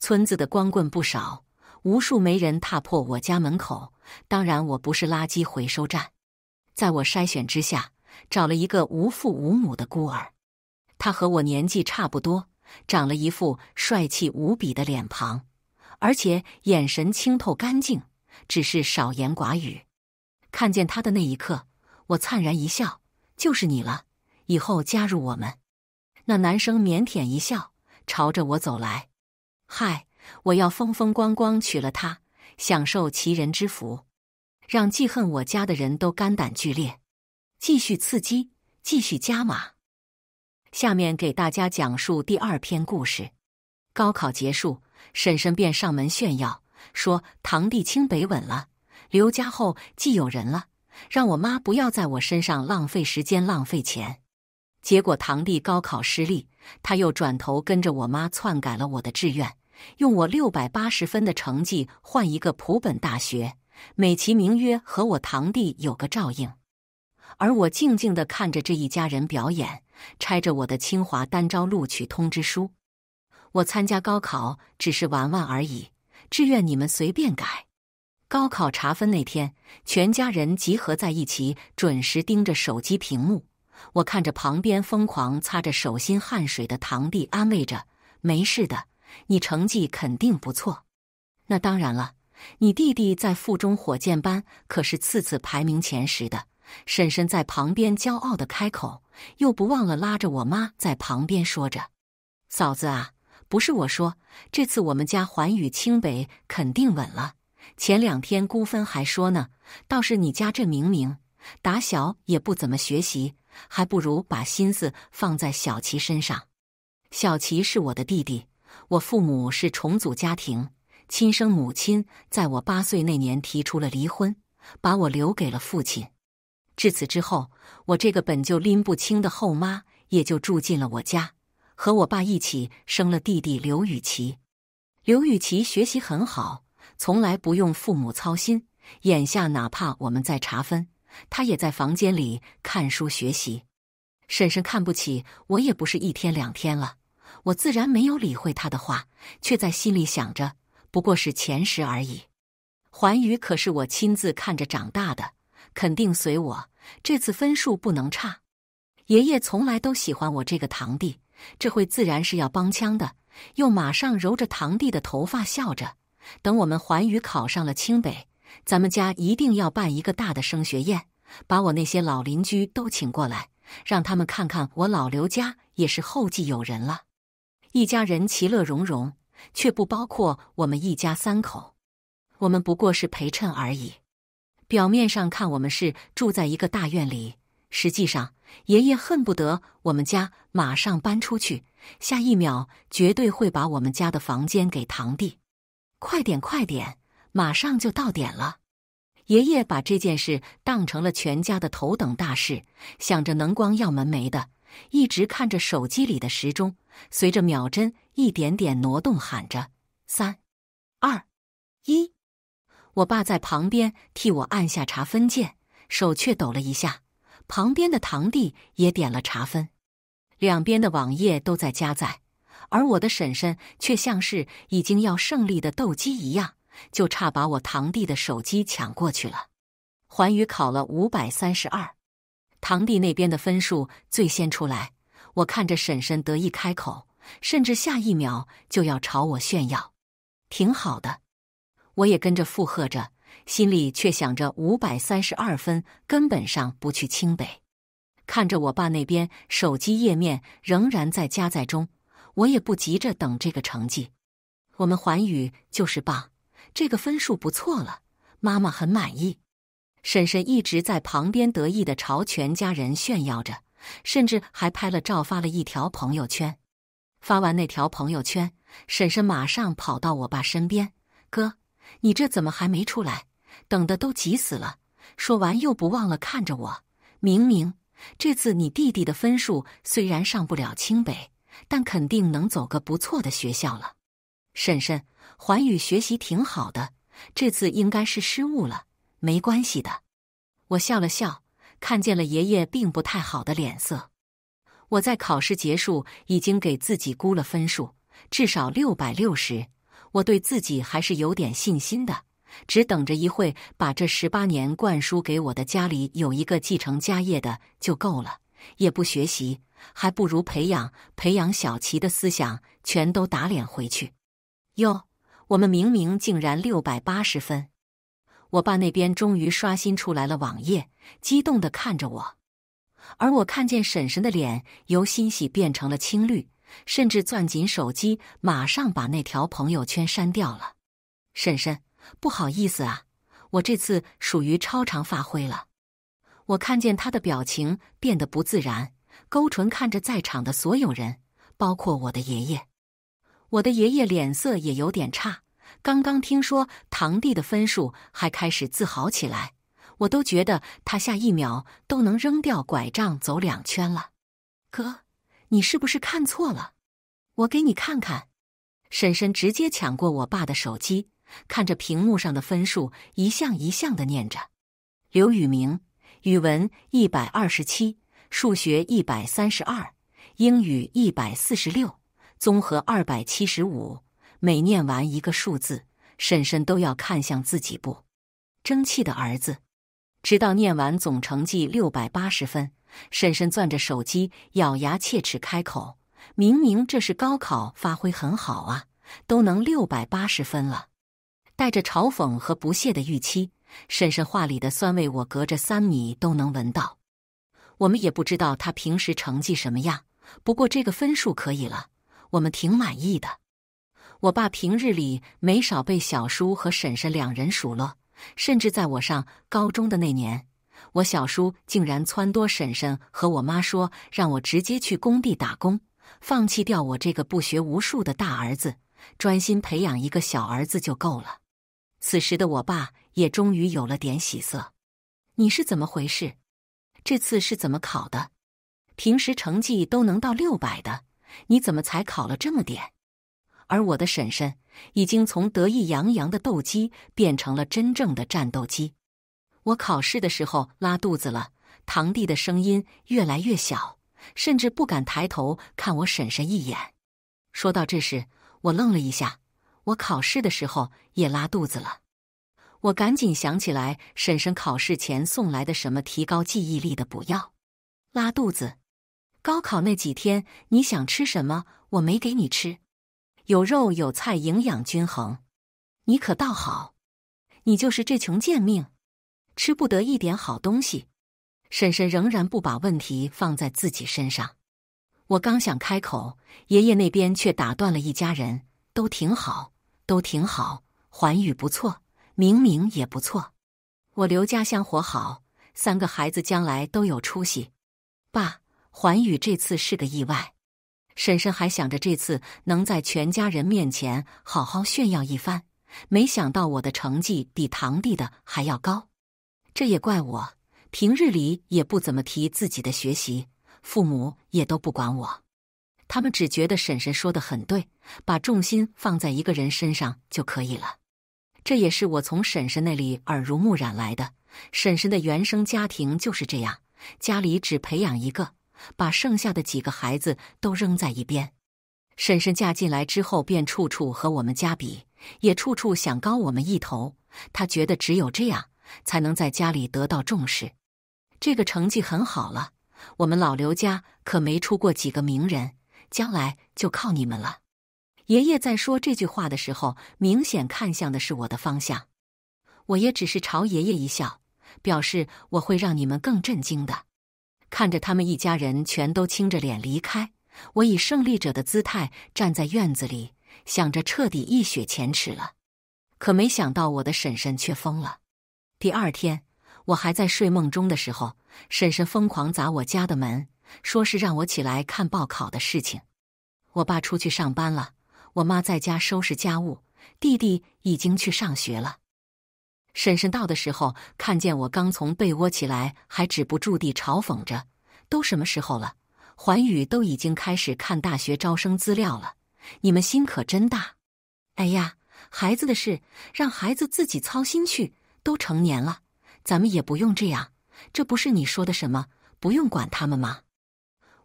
村子的光棍不少，无数媒人踏破我家门口。当然，我不是垃圾回收站，在我筛选之下。找了一个无父无母的孤儿，他和我年纪差不多，长了一副帅气无比的脸庞，而且眼神清透干净，只是少言寡语。看见他的那一刻，我灿然一笑：“就是你了，以后加入我们。”那男生腼腆一笑，朝着我走来：“嗨，我要风风光光娶了她，享受齐人之福，让记恨我家的人都肝胆俱裂。”继续刺激，继续加码。下面给大家讲述第二篇故事。高考结束，婶婶便上门炫耀，说堂弟清北稳了，刘家后既有人了，让我妈不要在我身上浪费时间、浪费钱。结果堂弟高考失利，他又转头跟着我妈篡改了我的志愿，用我六百八十分的成绩换一个普本大学，美其名曰和我堂弟有个照应。而我静静的看着这一家人表演，拆着我的清华单招录取通知书。我参加高考只是玩玩而已，志愿你们随便改。高考查分那天，全家人集合在一起，准时盯着手机屏幕。我看着旁边疯狂擦着手心汗水的堂弟，安慰着：“没事的，你成绩肯定不错。”那当然了，你弟弟在附中火箭班可是次次排名前十的。婶婶在旁边骄傲地开口，又不忘了拉着我妈在旁边说着：“嫂子啊，不是我说，这次我们家环宇清北肯定稳了。前两天姑芬还说呢。倒是你家这明明，打小也不怎么学习，还不如把心思放在小齐身上。小齐是我的弟弟，我父母是重组家庭，亲生母亲在我八岁那年提出了离婚，把我留给了父亲。”至此之后，我这个本就拎不清的后妈也就住进了我家，和我爸一起生了弟弟刘雨琪。刘雨琪学习很好，从来不用父母操心。眼下哪怕我们在查分，他也在房间里看书学习。婶婶看不起我也不是一天两天了，我自然没有理会她的话，却在心里想着，不过是前十而已。环宇可是我亲自看着长大的。肯定随我，这次分数不能差。爷爷从来都喜欢我这个堂弟，这回自然是要帮腔的。又马上揉着堂弟的头发笑着，等我们环宇考上了清北，咱们家一定要办一个大的升学宴，把我那些老邻居都请过来，让他们看看我老刘家也是后继有人了。一家人其乐融融，却不包括我们一家三口，我们不过是陪衬而已。表面上看，我们是住在一个大院里，实际上爷爷恨不得我们家马上搬出去，下一秒绝对会把我们家的房间给堂弟。快点，快点，马上就到点了！爷爷把这件事当成了全家的头等大事，想着能光耀门楣的，一直看着手机里的时钟，随着秒针一点点挪动，喊着三、二、一。我爸在旁边替我按下查分键，手却抖了一下。旁边的堂弟也点了查分，两边的网页都在加载，而我的婶婶却像是已经要胜利的斗鸡一样，就差把我堂弟的手机抢过去了。环宇考了五百三十二，堂弟那边的分数最先出来，我看着婶婶得意开口，甚至下一秒就要朝我炫耀，挺好的。我也跟着附和着，心里却想着五百三十二分根本上不去清北。看着我爸那边手机页面仍然在加载中，我也不急着等这个成绩。我们环宇就是棒，这个分数不错了，妈妈很满意。婶婶一直在旁边得意的朝全家人炫耀着，甚至还拍了照发了一条朋友圈。发完那条朋友圈，婶婶马上跑到我爸身边，哥。你这怎么还没出来？等的都急死了！说完又不忘了看着我。明明这次你弟弟的分数虽然上不了清北，但肯定能走个不错的学校了。婶婶，环宇学习挺好的，这次应该是失误了，没关系的。我笑了笑，看见了爷爷并不太好的脸色。我在考试结束已经给自己估了分数，至少六百六十。我对自己还是有点信心的，只等着一会把这十八年灌输给我的家里有一个继承家业的就够了。也不学习，还不如培养培养小齐的思想，全都打脸回去。哟，我们明明竟然六百八十分！我爸那边终于刷新出来了网页，激动的看着我，而我看见婶婶的脸由欣喜变成了青绿。甚至攥紧手机，马上把那条朋友圈删掉了。婶婶，不好意思啊，我这次属于超常发挥了。我看见他的表情变得不自然，勾唇看着在场的所有人，包括我的爷爷。我的爷爷脸色也有点差。刚刚听说堂弟的分数，还开始自豪起来。我都觉得他下一秒都能扔掉拐杖走两圈了。哥。你是不是看错了？我给你看看。婶婶直接抢过我爸的手机，看着屏幕上的分数，一项一项的念着：刘宇明，语文一百二十七，数学一百三十二，英语一百四十六，综合二百七十五。每念完一个数字，婶婶都要看向自己不争气的儿子，直到念完总成绩六百八十分。婶婶攥着手机，咬牙切齿开口：“明明这是高考发挥很好啊，都能六百八十分了。”带着嘲讽和不屑的预期，婶婶话里的酸味，我隔着三米都能闻到。我们也不知道他平时成绩什么样，不过这个分数可以了，我们挺满意的。我爸平日里没少被小叔和婶婶两人数落，甚至在我上高中的那年。我小叔竟然撺掇婶婶和我妈说，让我直接去工地打工，放弃掉我这个不学无术的大儿子，专心培养一个小儿子就够了。此时的我爸也终于有了点喜色。你是怎么回事？这次是怎么考的？平时成绩都能到六百的，你怎么才考了这么点？而我的婶婶已经从得意洋洋的斗鸡变成了真正的战斗机。我考试的时候拉肚子了，堂弟的声音越来越小，甚至不敢抬头看我婶婶一眼。说到这时，我愣了一下。我考试的时候也拉肚子了，我赶紧想起来婶婶考试前送来的什么提高记忆力的补药。拉肚子，高考那几天你想吃什么？我没给你吃，有肉有菜，营养均衡。你可倒好，你就是这穷贱命。吃不得一点好东西，婶婶仍然不把问题放在自己身上。我刚想开口，爷爷那边却打断了：“一家人都挺好，都挺好。环宇不错，明明也不错。我留家乡活好，三个孩子将来都有出息。”爸，环宇这次是个意外。婶婶还想着这次能在全家人面前好好炫耀一番，没想到我的成绩比堂弟的还要高。这也怪我，平日里也不怎么提自己的学习，父母也都不管我。他们只觉得婶婶说的很对，把重心放在一个人身上就可以了。这也是我从婶婶那里耳濡目染来的。婶婶的原生家庭就是这样，家里只培养一个，把剩下的几个孩子都扔在一边。婶婶嫁进来之后，便处处和我们家比，也处处想高我们一头。她觉得只有这样。才能在家里得到重视，这个成绩很好了。我们老刘家可没出过几个名人，将来就靠你们了。爷爷在说这句话的时候，明显看向的是我的方向。我也只是朝爷爷一笑，表示我会让你们更震惊的。看着他们一家人全都青着脸离开，我以胜利者的姿态站在院子里，想着彻底一雪前耻了。可没想到，我的婶婶却疯了。第二天，我还在睡梦中的时候，婶婶疯狂砸我家的门，说是让我起来看报考的事情。我爸出去上班了，我妈在家收拾家务，弟弟已经去上学了。婶婶到的时候，看见我刚从被窝起来，还止不住地嘲讽着：“都什么时候了？环宇都已经开始看大学招生资料了，你们心可真大！”哎呀，孩子的事，让孩子自己操心去。都成年了，咱们也不用这样。这不是你说的什么不用管他们吗？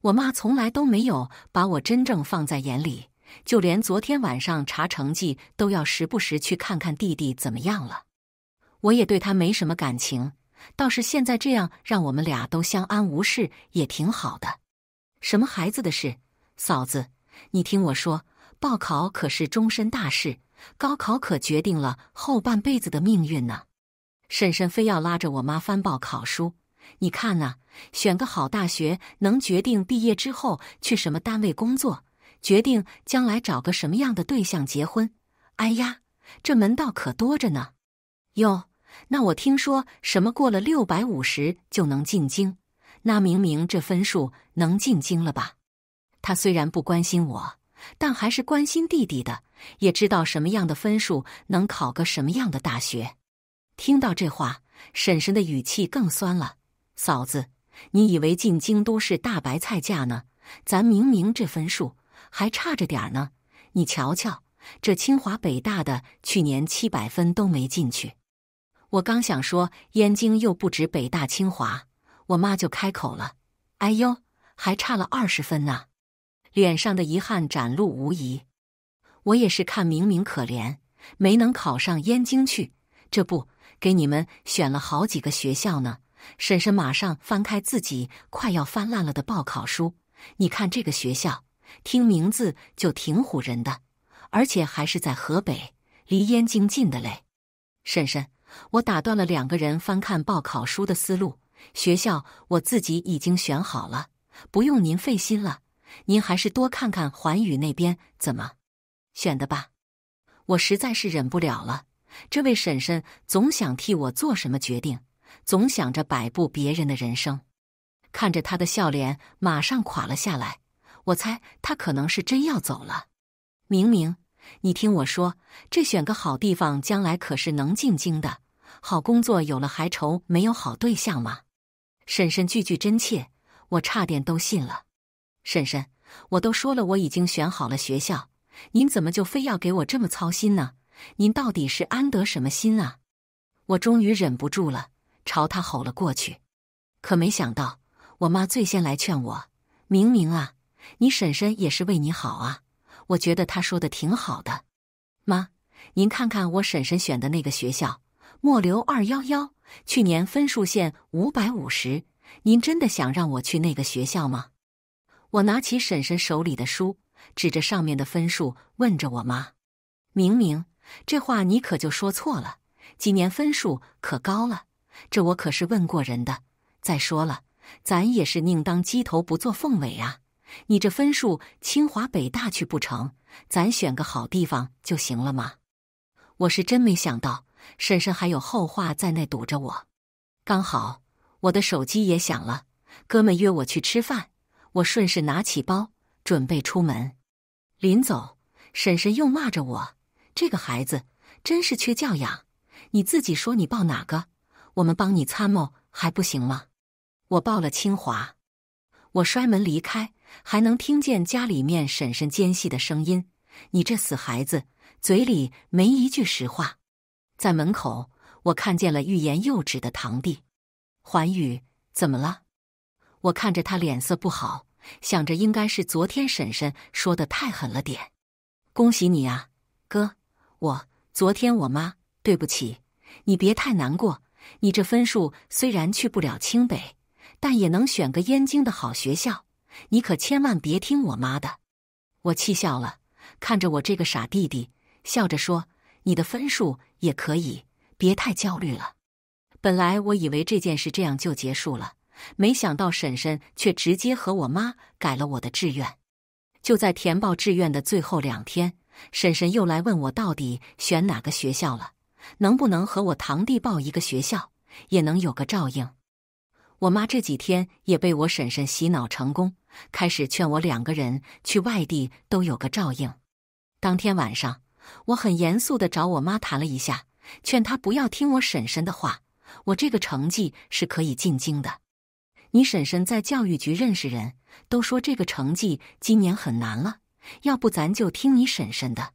我妈从来都没有把我真正放在眼里，就连昨天晚上查成绩都要时不时去看看弟弟怎么样了。我也对他没什么感情，倒是现在这样让我们俩都相安无事，也挺好的。什么孩子的事，嫂子，你听我说，报考可是终身大事，高考可决定了后半辈子的命运呢。婶婶非要拉着我妈翻报考书，你看呐，选个好大学能决定毕业之后去什么单位工作，决定将来找个什么样的对象结婚。哎呀，这门道可多着呢。哟，那我听说什么过了六百五十就能进京，那明明这分数能进京了吧？她虽然不关心我，但还是关心弟弟的，也知道什么样的分数能考个什么样的大学。听到这话，婶婶的语气更酸了。嫂子，你以为进京都是大白菜价呢？咱明明这分数还差着点儿呢。你瞧瞧，这清华北大的去年七百分都没进去。我刚想说燕京又不止北大清华，我妈就开口了：“哎呦，还差了二十分呢！”脸上的遗憾展露无遗。我也是看明明可怜，没能考上燕京去，这不。给你们选了好几个学校呢，婶婶马上翻开自己快要翻烂了的报考书。你看这个学校，听名字就挺唬人的，而且还是在河北，离燕京近的嘞。婶婶，我打断了两个人翻看报考书的思路，学校我自己已经选好了，不用您费心了。您还是多看看环宇那边怎么选的吧，我实在是忍不了了。这位婶婶总想替我做什么决定，总想着摆布别人的人生。看着她的笑脸，马上垮了下来。我猜她可能是真要走了。明明，你听我说，这选个好地方，将来可是能进京的。好工作有了，还愁没有好对象吗？婶婶句句真切，我差点都信了。婶婶，我都说了，我已经选好了学校，您怎么就非要给我这么操心呢？您到底是安得什么心啊？我终于忍不住了，朝他吼了过去。可没想到，我妈最先来劝我：“明明啊，你婶婶也是为你好啊。”我觉得她说的挺好的。妈，您看看我婶婶选的那个学校——莫留二幺幺，去年分数线五百五十。您真的想让我去那个学校吗？我拿起婶婶手里的书，指着上面的分数问着我妈：“明明。”这话你可就说错了，今年分数可高了，这我可是问过人的。再说了，咱也是宁当鸡头不做凤尾啊！你这分数，清华北大去不成，咱选个好地方就行了吗？我是真没想到，婶婶还有后话在那堵着我。刚好我的手机也响了，哥们约我去吃饭，我顺势拿起包准备出门。临走，婶婶又骂着我。这个孩子真是缺教养！你自己说你报哪个？我们帮你参谋还不行吗？我报了清华。我摔门离开，还能听见家里面婶婶尖细的声音。你这死孩子，嘴里没一句实话。在门口，我看见了欲言又止的堂弟环宇。怎么了？我看着他脸色不好，想着应该是昨天婶婶说的太狠了点。恭喜你啊，哥。我昨天我妈对不起，你别太难过。你这分数虽然去不了清北，但也能选个燕京的好学校。你可千万别听我妈的。我气笑了，看着我这个傻弟弟，笑着说：“你的分数也可以，别太焦虑了。”本来我以为这件事这样就结束了，没想到婶婶却直接和我妈改了我的志愿。就在填报志愿的最后两天。婶婶又来问我到底选哪个学校了，能不能和我堂弟报一个学校，也能有个照应。我妈这几天也被我婶婶洗脑成功，开始劝我两个人去外地都有个照应。当天晚上，我很严肃的找我妈谈了一下，劝她不要听我婶婶的话。我这个成绩是可以进京的。你婶婶在教育局认识人，都说这个成绩今年很难了。要不咱就听你婶婶的，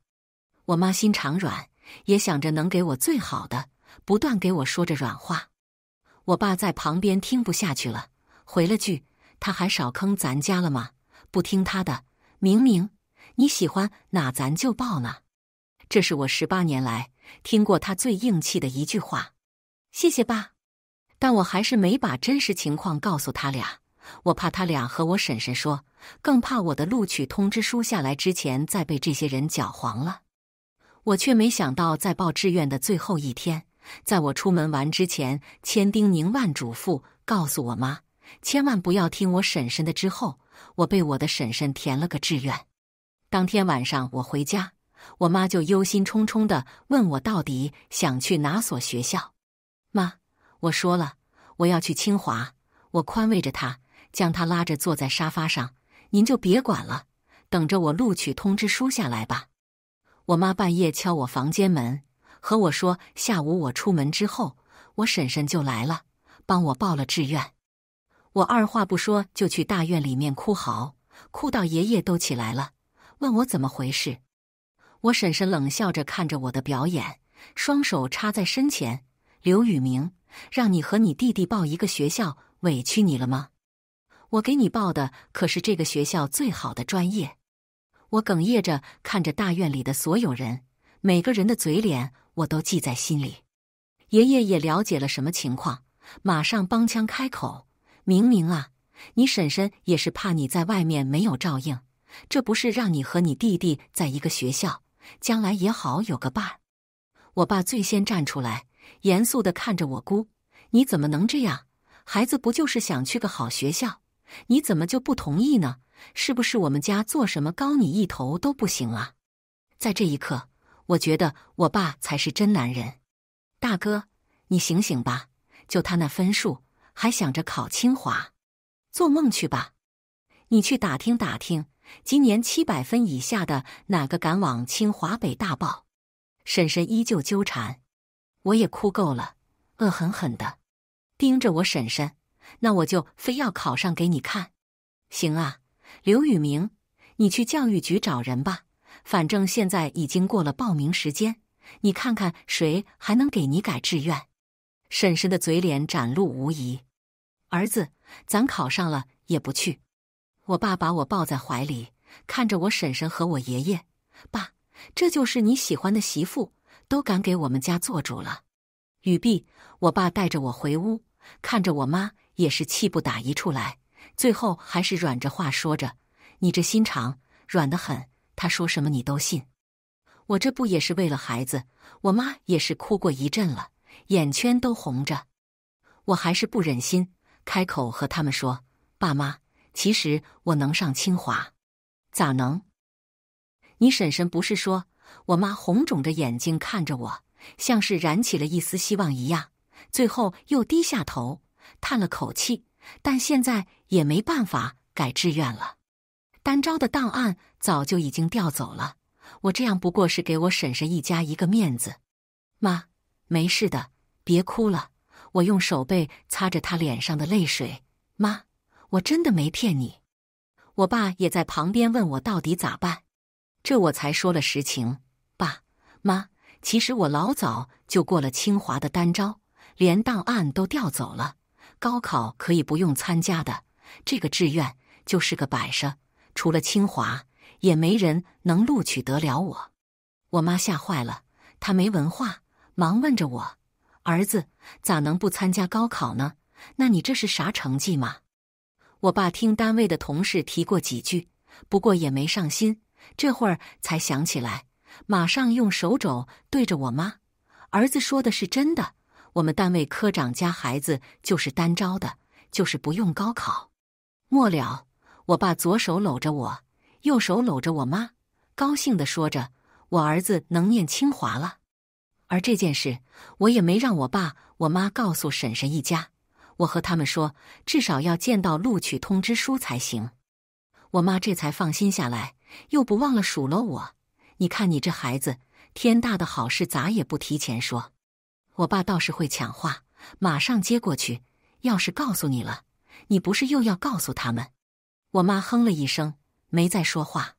我妈心肠软，也想着能给我最好的，不断给我说着软话。我爸在旁边听不下去了，回了句：“他还少坑咱家了吗？不听他的，明明你喜欢，那咱就报哪。”这是我十八年来听过他最硬气的一句话。谢谢爸，但我还是没把真实情况告诉他俩，我怕他俩和我婶婶说。更怕我的录取通知书下来之前再被这些人搅黄了。我却没想到，在报志愿的最后一天，在我出门玩之前，千叮咛万嘱咐告诉我妈，千万不要听我婶婶的。之后，我被我的婶婶填了个志愿。当天晚上我回家，我妈就忧心忡忡地问我到底想去哪所学校。妈，我说了，我要去清华。我宽慰着她，将她拉着坐在沙发上。您就别管了，等着我录取通知书下来吧。我妈半夜敲我房间门，和我说下午我出门之后，我婶婶就来了，帮我报了志愿。我二话不说就去大院里面哭嚎，哭到爷爷都起来了，问我怎么回事。我婶婶冷笑着看着我的表演，双手插在身前。刘宇明，让你和你弟弟报一个学校，委屈你了吗？我给你报的可是这个学校最好的专业，我哽咽着看着大院里的所有人，每个人的嘴脸我都记在心里。爷爷也了解了什么情况，马上帮腔开口：“明明啊，你婶婶也是怕你在外面没有照应，这不是让你和你弟弟在一个学校，将来也好有个伴。”我爸最先站出来，严肃的看着我姑：“你怎么能这样？孩子不就是想去个好学校？”你怎么就不同意呢？是不是我们家做什么高你一头都不行啊？在这一刻，我觉得我爸才是真男人。大哥，你醒醒吧！就他那分数，还想着考清华，做梦去吧！你去打听打听，今年七百分以下的哪个敢往清华北大报？婶婶依旧纠缠，我也哭够了，恶狠狠的盯着我婶婶。那我就非要考上给你看，行啊，刘宇明，你去教育局找人吧，反正现在已经过了报名时间，你看看谁还能给你改志愿。婶婶的嘴脸展露无遗，儿子，咱考上了也不去。我爸把我抱在怀里，看着我婶婶和我爷爷，爸，这就是你喜欢的媳妇，都敢给我们家做主了。语毕，我爸带着我回屋，看着我妈。也是气不打一处来，最后还是软着话说着：“你这心肠软得很，他说什么你都信。我这不也是为了孩子？我妈也是哭过一阵了，眼圈都红着。我还是不忍心开口和他们说。爸妈，其实我能上清华，咋能？你婶婶不是说？我妈红肿着眼睛看着我，像是燃起了一丝希望一样，最后又低下头。”叹了口气，但现在也没办法改志愿了。单招的档案早就已经调走了。我这样不过是给我婶婶一家一个面子。妈，没事的，别哭了。我用手背擦着她脸上的泪水。妈，我真的没骗你。我爸也在旁边问我到底咋办，这我才说了实情。爸妈，其实我老早就过了清华的单招，连档案都调走了。高考可以不用参加的，这个志愿就是个摆设。除了清华，也没人能录取得了我。我妈吓坏了，她没文化，忙问着我：“儿子，咋能不参加高考呢？那你这是啥成绩嘛？”我爸听单位的同事提过几句，不过也没上心。这会儿才想起来，马上用手肘对着我妈：“儿子说的是真的。”我们单位科长家孩子就是单招的，就是不用高考。末了，我爸左手搂着我，右手搂着我妈，高兴的说着：“我儿子能念清华了。”而这件事，我也没让我爸、我妈告诉婶婶一家。我和他们说，至少要见到录取通知书才行。我妈这才放心下来，又不忘了数落我：“你看你这孩子，天大的好事咋也不提前说。”我爸倒是会抢话，马上接过去。要是告诉你了，你不是又要告诉他们？我妈哼了一声，没再说话。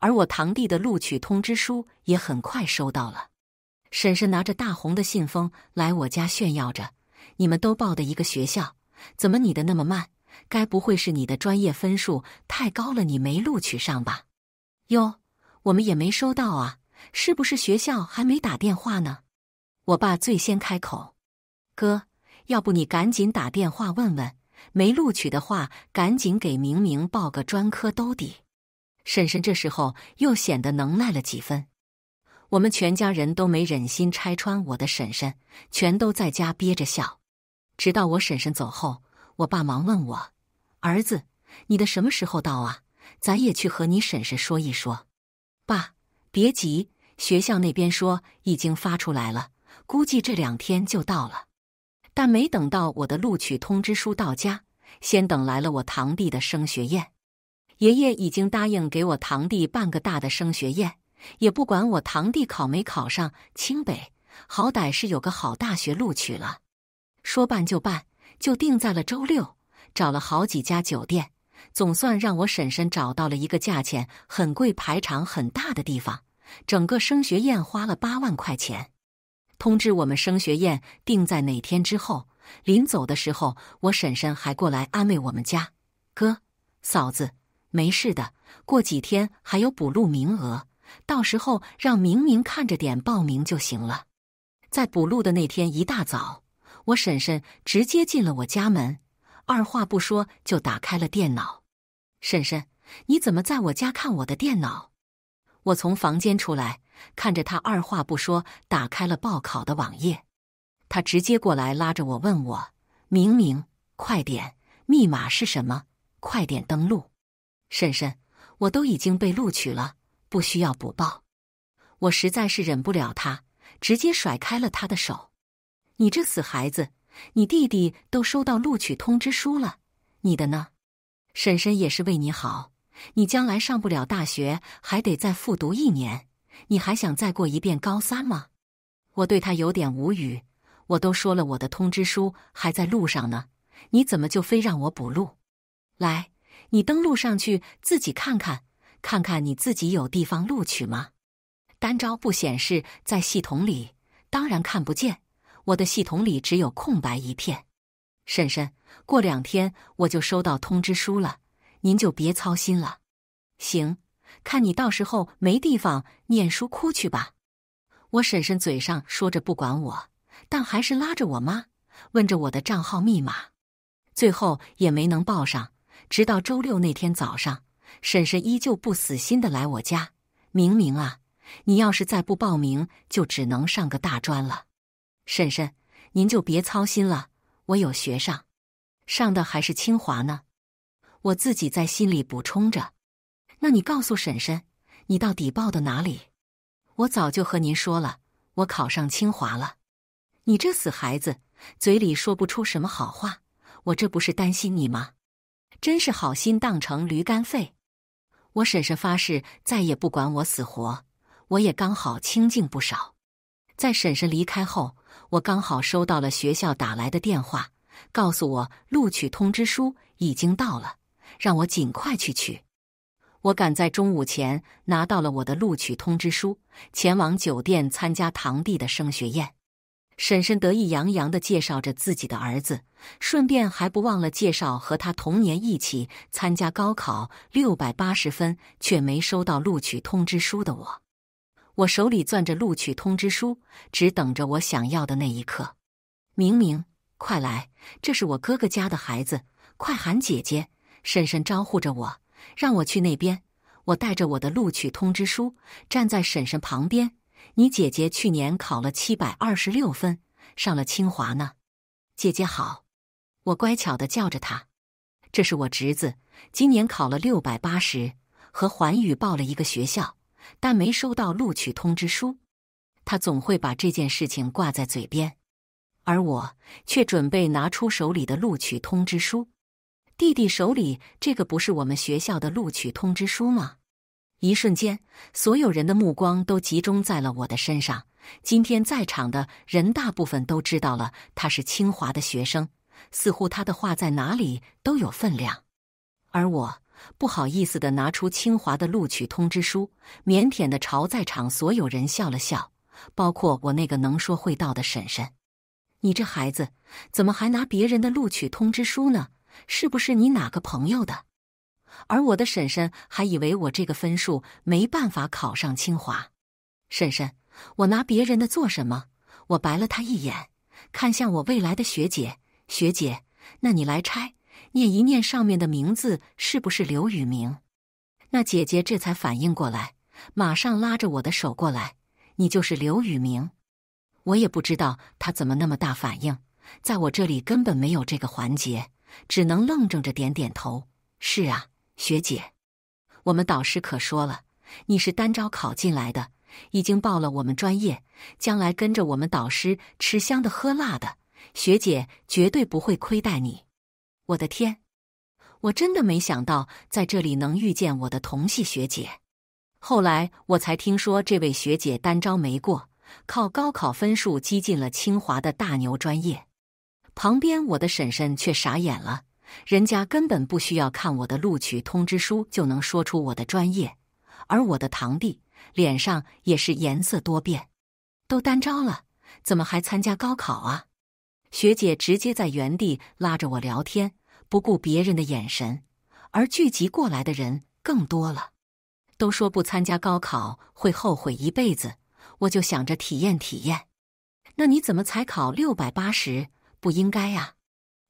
而我堂弟的录取通知书也很快收到了。婶婶拿着大红的信封来我家炫耀着：“你们都报的一个学校，怎么你的那么慢？该不会是你的专业分数太高了，你没录取上吧？”“哟，我们也没收到啊，是不是学校还没打电话呢？”我爸最先开口：“哥，要不你赶紧打电话问问，没录取的话，赶紧给明明报个专科兜底。”婶婶这时候又显得能耐了几分。我们全家人都没忍心拆穿我的婶婶，全都在家憋着笑。直到我婶婶走后，我爸忙问我：“儿子，你的什么时候到啊？咱也去和你婶婶说一说。”爸，别急，学校那边说已经发出来了。估计这两天就到了，但没等到我的录取通知书到家，先等来了我堂弟的升学宴。爷爷已经答应给我堂弟办个大的升学宴，也不管我堂弟考没考上清北，好歹是有个好大学录取了。说办就办，就定在了周六，找了好几家酒店，总算让我婶婶找到了一个价钱很贵、排场很大的地方。整个升学宴花了八万块钱。通知我们升学宴定在哪天之后？临走的时候，我婶婶还过来安慰我们家哥嫂子：“没事的，过几天还有补录名额，到时候让明明看着点报名就行了。”在补录的那天一大早，我婶婶直接进了我家门，二话不说就打开了电脑。婶婶，你怎么在我家看我的电脑？我从房间出来。看着他，二话不说打开了报考的网页。他直接过来拉着我，问我：“明明，快点，密码是什么？快点登录。”婶婶，我都已经被录取了，不需要补报。我实在是忍不了他，直接甩开了他的手。“你这死孩子，你弟弟都收到录取通知书了，你的呢？”婶婶也是为你好，你将来上不了大学，还得再复读一年。你还想再过一遍高三吗？我对他有点无语。我都说了，我的通知书还在路上呢，你怎么就非让我补录？来，你登录上去自己看看，看看你自己有地方录取吗？单招不显示在系统里，当然看不见。我的系统里只有空白一片。婶婶，过两天我就收到通知书了，您就别操心了。行。看你到时候没地方念书，哭去吧！我婶婶嘴上说着不管我，但还是拉着我妈问着我的账号密码，最后也没能报上。直到周六那天早上，婶婶依旧不死心的来我家。明明啊，你要是再不报名，就只能上个大专了。婶婶，您就别操心了，我有学上，上的还是清华呢。我自己在心里补充着。那你告诉婶婶，你到底报的哪里？我早就和您说了，我考上清华了。你这死孩子，嘴里说不出什么好话。我这不是担心你吗？真是好心当成驴肝肺。我婶婶发誓再也不管我死活，我也刚好清静不少。在婶婶离开后，我刚好收到了学校打来的电话，告诉我录取通知书已经到了，让我尽快去取。我赶在中午前拿到了我的录取通知书，前往酒店参加堂弟的升学宴。婶婶得意洋洋地介绍着自己的儿子，顺便还不忘了介绍和他同年一起参加高考六百八十分却没收到录取通知书的我。我手里攥着录取通知书，只等着我想要的那一刻。明明，快来，这是我哥哥家的孩子，快喊姐姐！婶婶招呼着我。让我去那边，我带着我的录取通知书站在婶婶旁边。你姐姐去年考了七百二十六分，上了清华呢。姐姐好，我乖巧的叫着她。这是我侄子，今年考了六百八十，和环宇报了一个学校，但没收到录取通知书。他总会把这件事情挂在嘴边，而我却准备拿出手里的录取通知书。弟弟手里这个不是我们学校的录取通知书吗？一瞬间，所有人的目光都集中在了我的身上。今天在场的人大部分都知道了他是清华的学生，似乎他的话在哪里都有分量。而我不好意思的拿出清华的录取通知书，腼腆的朝在场所有人笑了笑，包括我那个能说会道的婶婶：“你这孩子，怎么还拿别人的录取通知书呢？”是不是你哪个朋友的？而我的婶婶还以为我这个分数没办法考上清华。婶婶，我拿别人的做什么？我白了他一眼，看向我未来的学姐。学姐，那你来拆，念一念上面的名字，是不是刘宇明？那姐姐这才反应过来，马上拉着我的手过来。你就是刘宇明？我也不知道他怎么那么大反应，在我这里根本没有这个环节。只能愣怔着点点头。是啊，学姐，我们导师可说了，你是单招考进来的，已经报了我们专业，将来跟着我们导师吃香的喝辣的，学姐绝对不会亏待你。我的天，我真的没想到在这里能遇见我的同系学姐。后来我才听说，这位学姐单招没过，靠高考分数挤进了清华的大牛专业。旁边，我的婶婶却傻眼了，人家根本不需要看我的录取通知书就能说出我的专业，而我的堂弟脸上也是颜色多变，都单招了，怎么还参加高考啊？学姐直接在原地拉着我聊天，不顾别人的眼神，而聚集过来的人更多了，都说不参加高考会后悔一辈子，我就想着体验体验。那你怎么才考六百八十？不应该呀！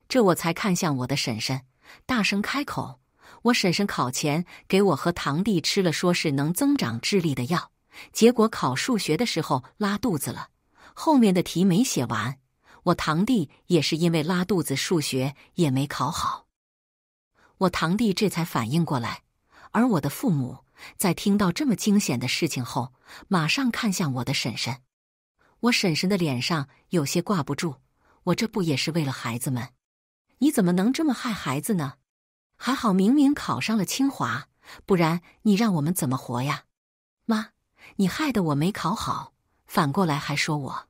这我才看向我的婶婶，大声开口：“我婶婶考前给我和堂弟吃了说是能增长智力的药，结果考数学的时候拉肚子了，后面的题没写完。我堂弟也是因为拉肚子，数学也没考好。”我堂弟这才反应过来，而我的父母在听到这么惊险的事情后，马上看向我的婶婶，我婶婶的脸上有些挂不住。我这不也是为了孩子们？你怎么能这么害孩子呢？还好明明考上了清华，不然你让我们怎么活呀？妈，你害得我没考好，反过来还说我。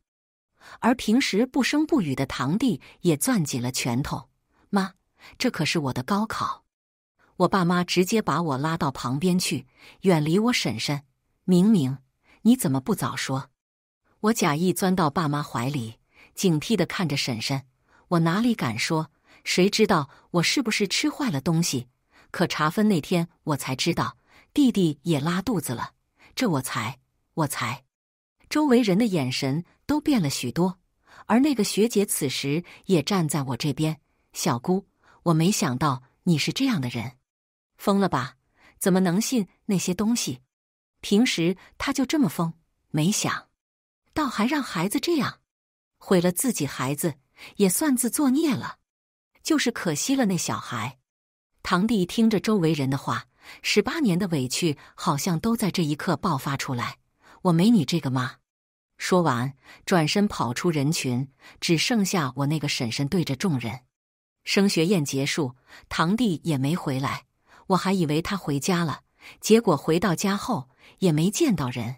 而平时不声不语的堂弟也攥紧了拳头。妈，这可是我的高考。我爸妈直接把我拉到旁边去，远离我婶婶。明明，你怎么不早说？我假意钻到爸妈怀里。警惕的看着婶婶，我哪里敢说？谁知道我是不是吃坏了东西？可查分那天，我才知道弟弟也拉肚子了。这我才，我才，周围人的眼神都变了许多。而那个学姐此时也站在我这边。小姑，我没想到你是这样的人，疯了吧？怎么能信那些东西？平时他就这么疯，没想，倒还让孩子这样。毁了自己孩子也算自作孽了，就是可惜了那小孩。堂弟听着周围人的话，十八年的委屈好像都在这一刻爆发出来。我没你这个妈。说完，转身跑出人群，只剩下我那个婶婶对着众人。升学宴结束，堂弟也没回来，我还以为他回家了，结果回到家后也没见到人。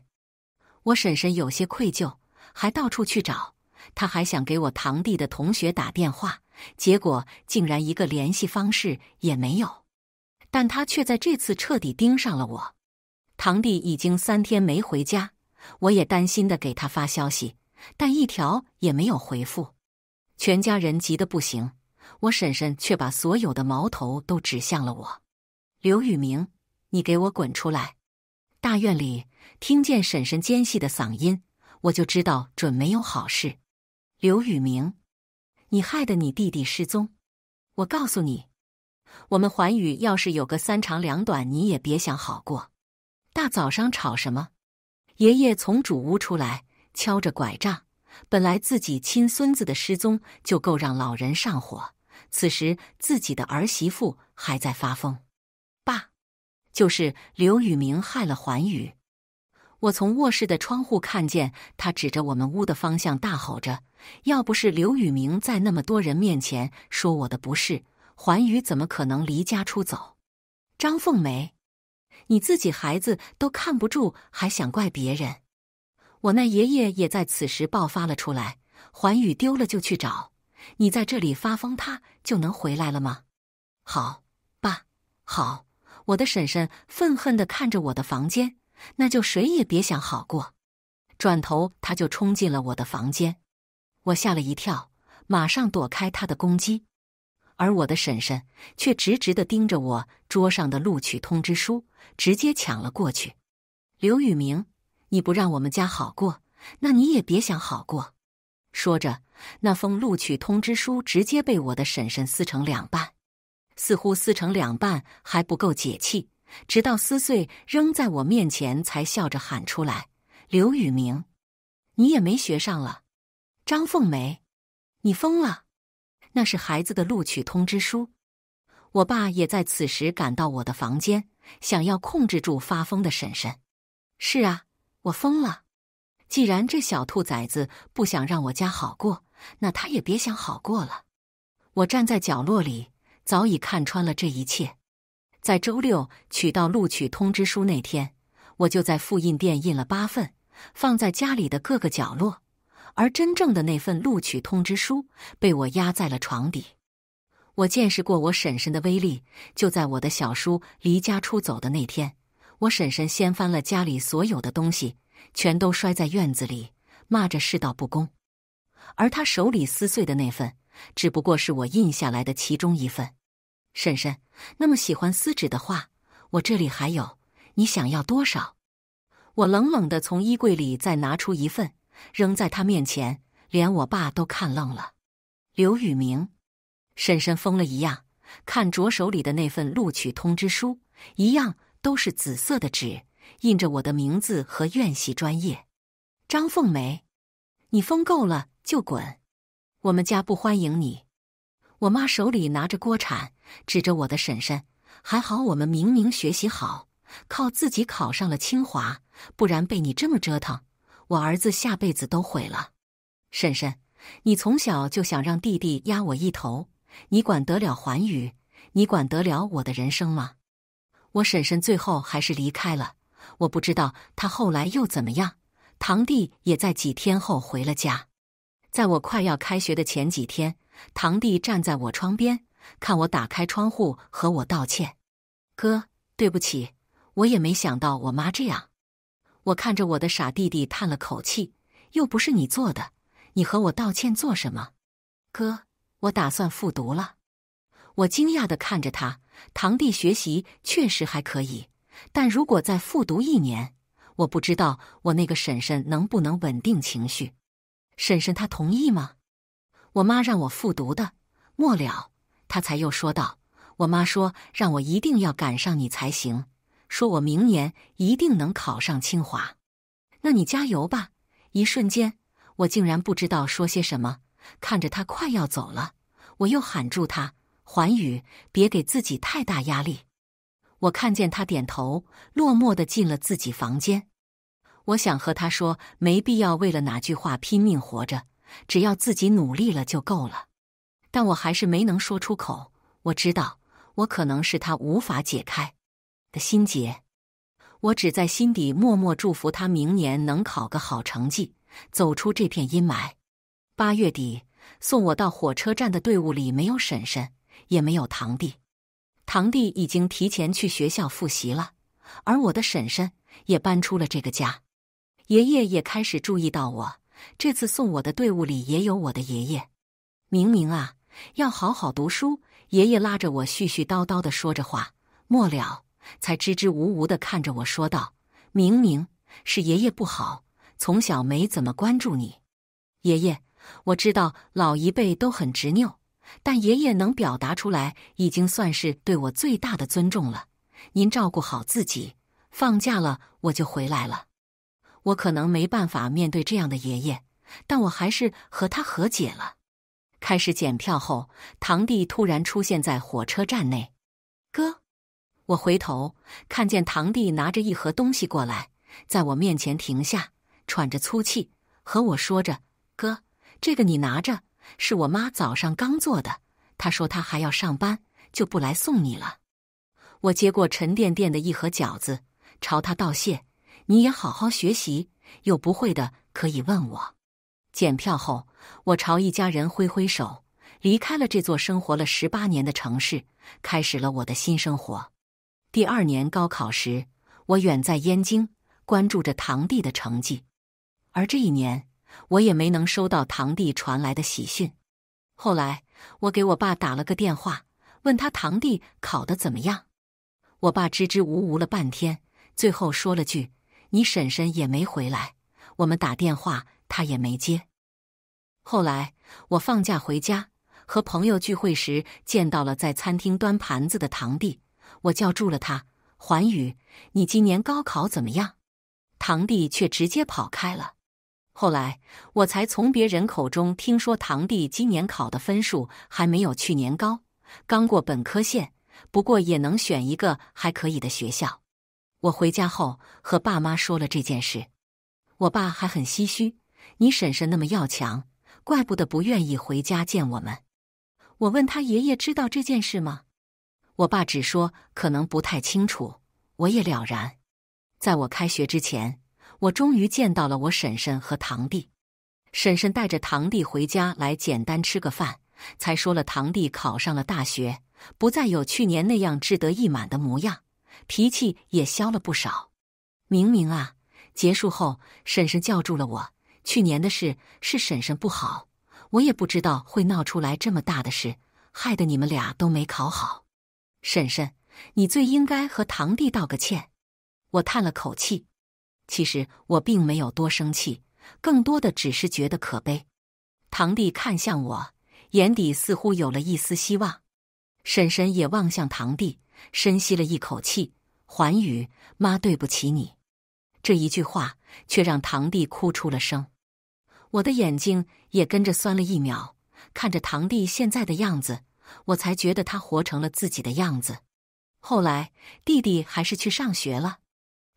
我婶婶有些愧疚，还到处去找。他还想给我堂弟的同学打电话，结果竟然一个联系方式也没有。但他却在这次彻底盯上了我。堂弟已经三天没回家，我也担心的给他发消息，但一条也没有回复。全家人急得不行，我婶婶却把所有的矛头都指向了我。刘宇明，你给我滚出来！大院里听见婶婶尖细的嗓音，我就知道准没有好事。刘宇明，你害得你弟弟失踪！我告诉你，我们环宇要是有个三长两短，你也别想好过。大早上吵什么？爷爷从主屋出来，敲着拐杖。本来自己亲孙子的失踪就够让老人上火，此时自己的儿媳妇还在发疯。爸，就是刘宇明害了环宇。我从卧室的窗户看见他指着我们屋的方向大吼着：“要不是刘宇明在那么多人面前说我的不是，环宇怎么可能离家出走？”张凤梅，你自己孩子都看不住，还想怪别人？我那爷爷也在此时爆发了出来：“环宇丢了就去找，你在这里发疯，他就能回来了吗？”好，爸，好，我的婶婶愤恨的看着我的房间。那就谁也别想好过。转头，他就冲进了我的房间，我吓了一跳，马上躲开他的攻击。而我的婶婶却直直的盯着我桌上的录取通知书，直接抢了过去。刘宇明，你不让我们家好过，那你也别想好过。说着，那封录取通知书直接被我的婶婶撕成两半，似乎撕成两半还不够解气。直到撕碎扔在我面前，才笑着喊出来：“刘宇明，你也没学上了。张凤梅，你疯了。那是孩子的录取通知书。”我爸也在此时赶到我的房间，想要控制住发疯的婶婶。“是啊，我疯了。既然这小兔崽子不想让我家好过，那他也别想好过了。”我站在角落里，早已看穿了这一切。在周六取到录取通知书那天，我就在复印店印了八份，放在家里的各个角落。而真正的那份录取通知书被我压在了床底。我见识过我婶婶的威力，就在我的小叔离家出走的那天，我婶婶掀翻了家里所有的东西，全都摔在院子里，骂着世道不公。而她手里撕碎的那份，只不过是我印下来的其中一份。婶婶那么喜欢撕纸的话，我这里还有，你想要多少？我冷冷的从衣柜里再拿出一份，扔在他面前，连我爸都看愣了。刘宇明，婶婶疯了一样看着手里的那份录取通知书，一样都是紫色的纸，印着我的名字和院系专业。张凤梅，你疯够了就滚，我们家不欢迎你。我妈手里拿着锅铲，指着我的婶婶。还好我们明明学习好，靠自己考上了清华，不然被你这么折腾，我儿子下辈子都毁了。婶婶，你从小就想让弟弟压我一头，你管得了寰宇？你管得了我的人生吗？我婶婶最后还是离开了，我不知道她后来又怎么样。堂弟也在几天后回了家，在我快要开学的前几天。堂弟站在我窗边，看我打开窗户和我道歉：“哥，对不起，我也没想到我妈这样。”我看着我的傻弟弟叹了口气：“又不是你做的，你和我道歉做什么？”哥，我打算复读了。我惊讶地看着他。堂弟学习确实还可以，但如果再复读一年，我不知道我那个婶婶能不能稳定情绪。婶婶她同意吗？我妈让我复读的，末了，他才又说道：“我妈说让我一定要赶上你才行，说我明年一定能考上清华。”那你加油吧！一瞬间，我竟然不知道说些什么，看着他快要走了，我又喊住他：“环宇，别给自己太大压力。”我看见他点头，落寞的进了自己房间。我想和他说，没必要为了哪句话拼命活着。只要自己努力了就够了，但我还是没能说出口。我知道，我可能是他无法解开的心结。我只在心底默默祝福他明年能考个好成绩，走出这片阴霾。八月底送我到火车站的队伍里没有婶婶，也没有堂弟。堂弟已经提前去学校复习了，而我的婶婶也搬出了这个家。爷爷也开始注意到我。这次送我的队伍里也有我的爷爷，明明啊，要好好读书。爷爷拉着我絮絮叨叨的说着话，末了才支支吾吾的看着我说道：“明明是爷爷不好，从小没怎么关注你。”爷爷，我知道老一辈都很执拗，但爷爷能表达出来，已经算是对我最大的尊重了。您照顾好自己，放假了我就回来了。我可能没办法面对这样的爷爷，但我还是和他和解了。开始检票后，堂弟突然出现在火车站内。哥，我回头看见堂弟拿着一盒东西过来，在我面前停下，喘着粗气，和我说着：“哥，这个你拿着，是我妈早上刚做的。她说她还要上班，就不来送你了。”我接过沉甸甸的一盒饺子，朝他道谢。你也好好学习，有不会的可以问我。检票后，我朝一家人挥挥手，离开了这座生活了十八年的城市，开始了我的新生活。第二年高考时，我远在燕京，关注着堂弟的成绩，而这一年我也没能收到堂弟传来的喜讯。后来，我给我爸打了个电话，问他堂弟考的怎么样。我爸支支吾吾了半天，最后说了句。你婶婶也没回来，我们打电话她也没接。后来我放假回家，和朋友聚会时见到了在餐厅端盘子的堂弟，我叫住了他：“环宇，你今年高考怎么样？”堂弟却直接跑开了。后来我才从别人口中听说，堂弟今年考的分数还没有去年高，刚过本科线，不过也能选一个还可以的学校。我回家后和爸妈说了这件事，我爸还很唏嘘：“你婶婶那么要强，怪不得不愿意回家见我们。”我问他爷爷知道这件事吗？我爸只说可能不太清楚。我也了然。在我开学之前，我终于见到了我婶婶和堂弟。婶婶带着堂弟回家来简单吃个饭，才说了堂弟考上了大学，不再有去年那样志得意满的模样。脾气也消了不少。明明啊，结束后，婶婶叫住了我。去年的事是婶婶不好，我也不知道会闹出来这么大的事，害得你们俩都没考好。婶婶，你最应该和堂弟道个歉。我叹了口气，其实我并没有多生气，更多的只是觉得可悲。堂弟看向我，眼底似乎有了一丝希望。婶婶也望向堂弟。深吸了一口气，环宇妈，对不起你。这一句话却让堂弟哭出了声，我的眼睛也跟着酸了一秒。看着堂弟现在的样子，我才觉得他活成了自己的样子。后来，弟弟还是去上学了，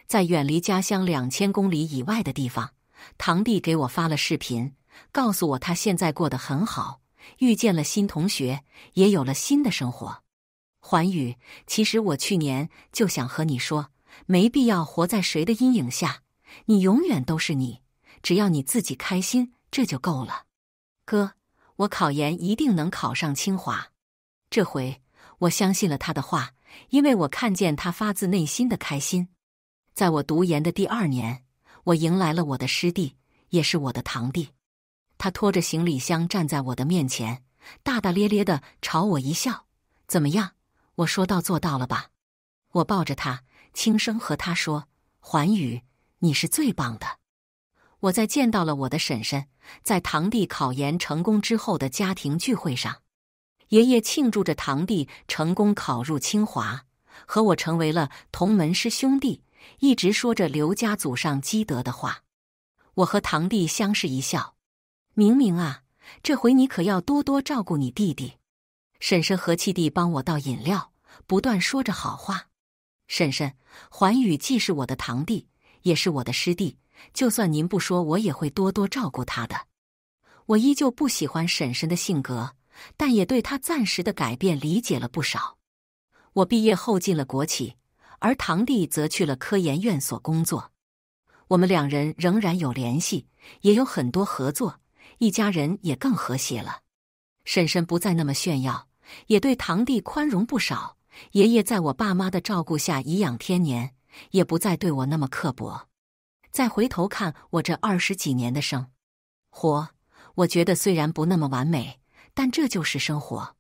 在远离家乡两千公里以外的地方。堂弟给我发了视频，告诉我他现在过得很好，遇见了新同学，也有了新的生活。环宇，其实我去年就想和你说，没必要活在谁的阴影下。你永远都是你，只要你自己开心，这就够了。哥，我考研一定能考上清华。这回我相信了他的话，因为我看见他发自内心的开心。在我读研的第二年，我迎来了我的师弟，也是我的堂弟。他拖着行李箱站在我的面前，大大咧咧的朝我一笑：“怎么样？”我说到做到了吧，我抱着他，轻声和他说：“环宇，你是最棒的。”我在见到了我的婶婶，在堂弟考研成功之后的家庭聚会上，爷爷庆祝着堂弟成功考入清华，和我成为了同门师兄弟，一直说着刘家祖上积德的话。我和堂弟相视一笑：“明明啊，这回你可要多多照顾你弟弟。”婶婶和七弟帮我倒饮料，不断说着好话。婶婶，环宇既是我的堂弟，也是我的师弟。就算您不说，我也会多多照顾他的。我依旧不喜欢婶婶的性格，但也对她暂时的改变理解了不少。我毕业后进了国企，而堂弟则去了科研院所工作。我们两人仍然有联系，也有很多合作。一家人也更和谐了。婶婶不再那么炫耀。也对堂弟宽容不少。爷爷在我爸妈的照顾下颐养天年，也不再对我那么刻薄。再回头看我这二十几年的生活，我觉得虽然不那么完美，但这就是生活。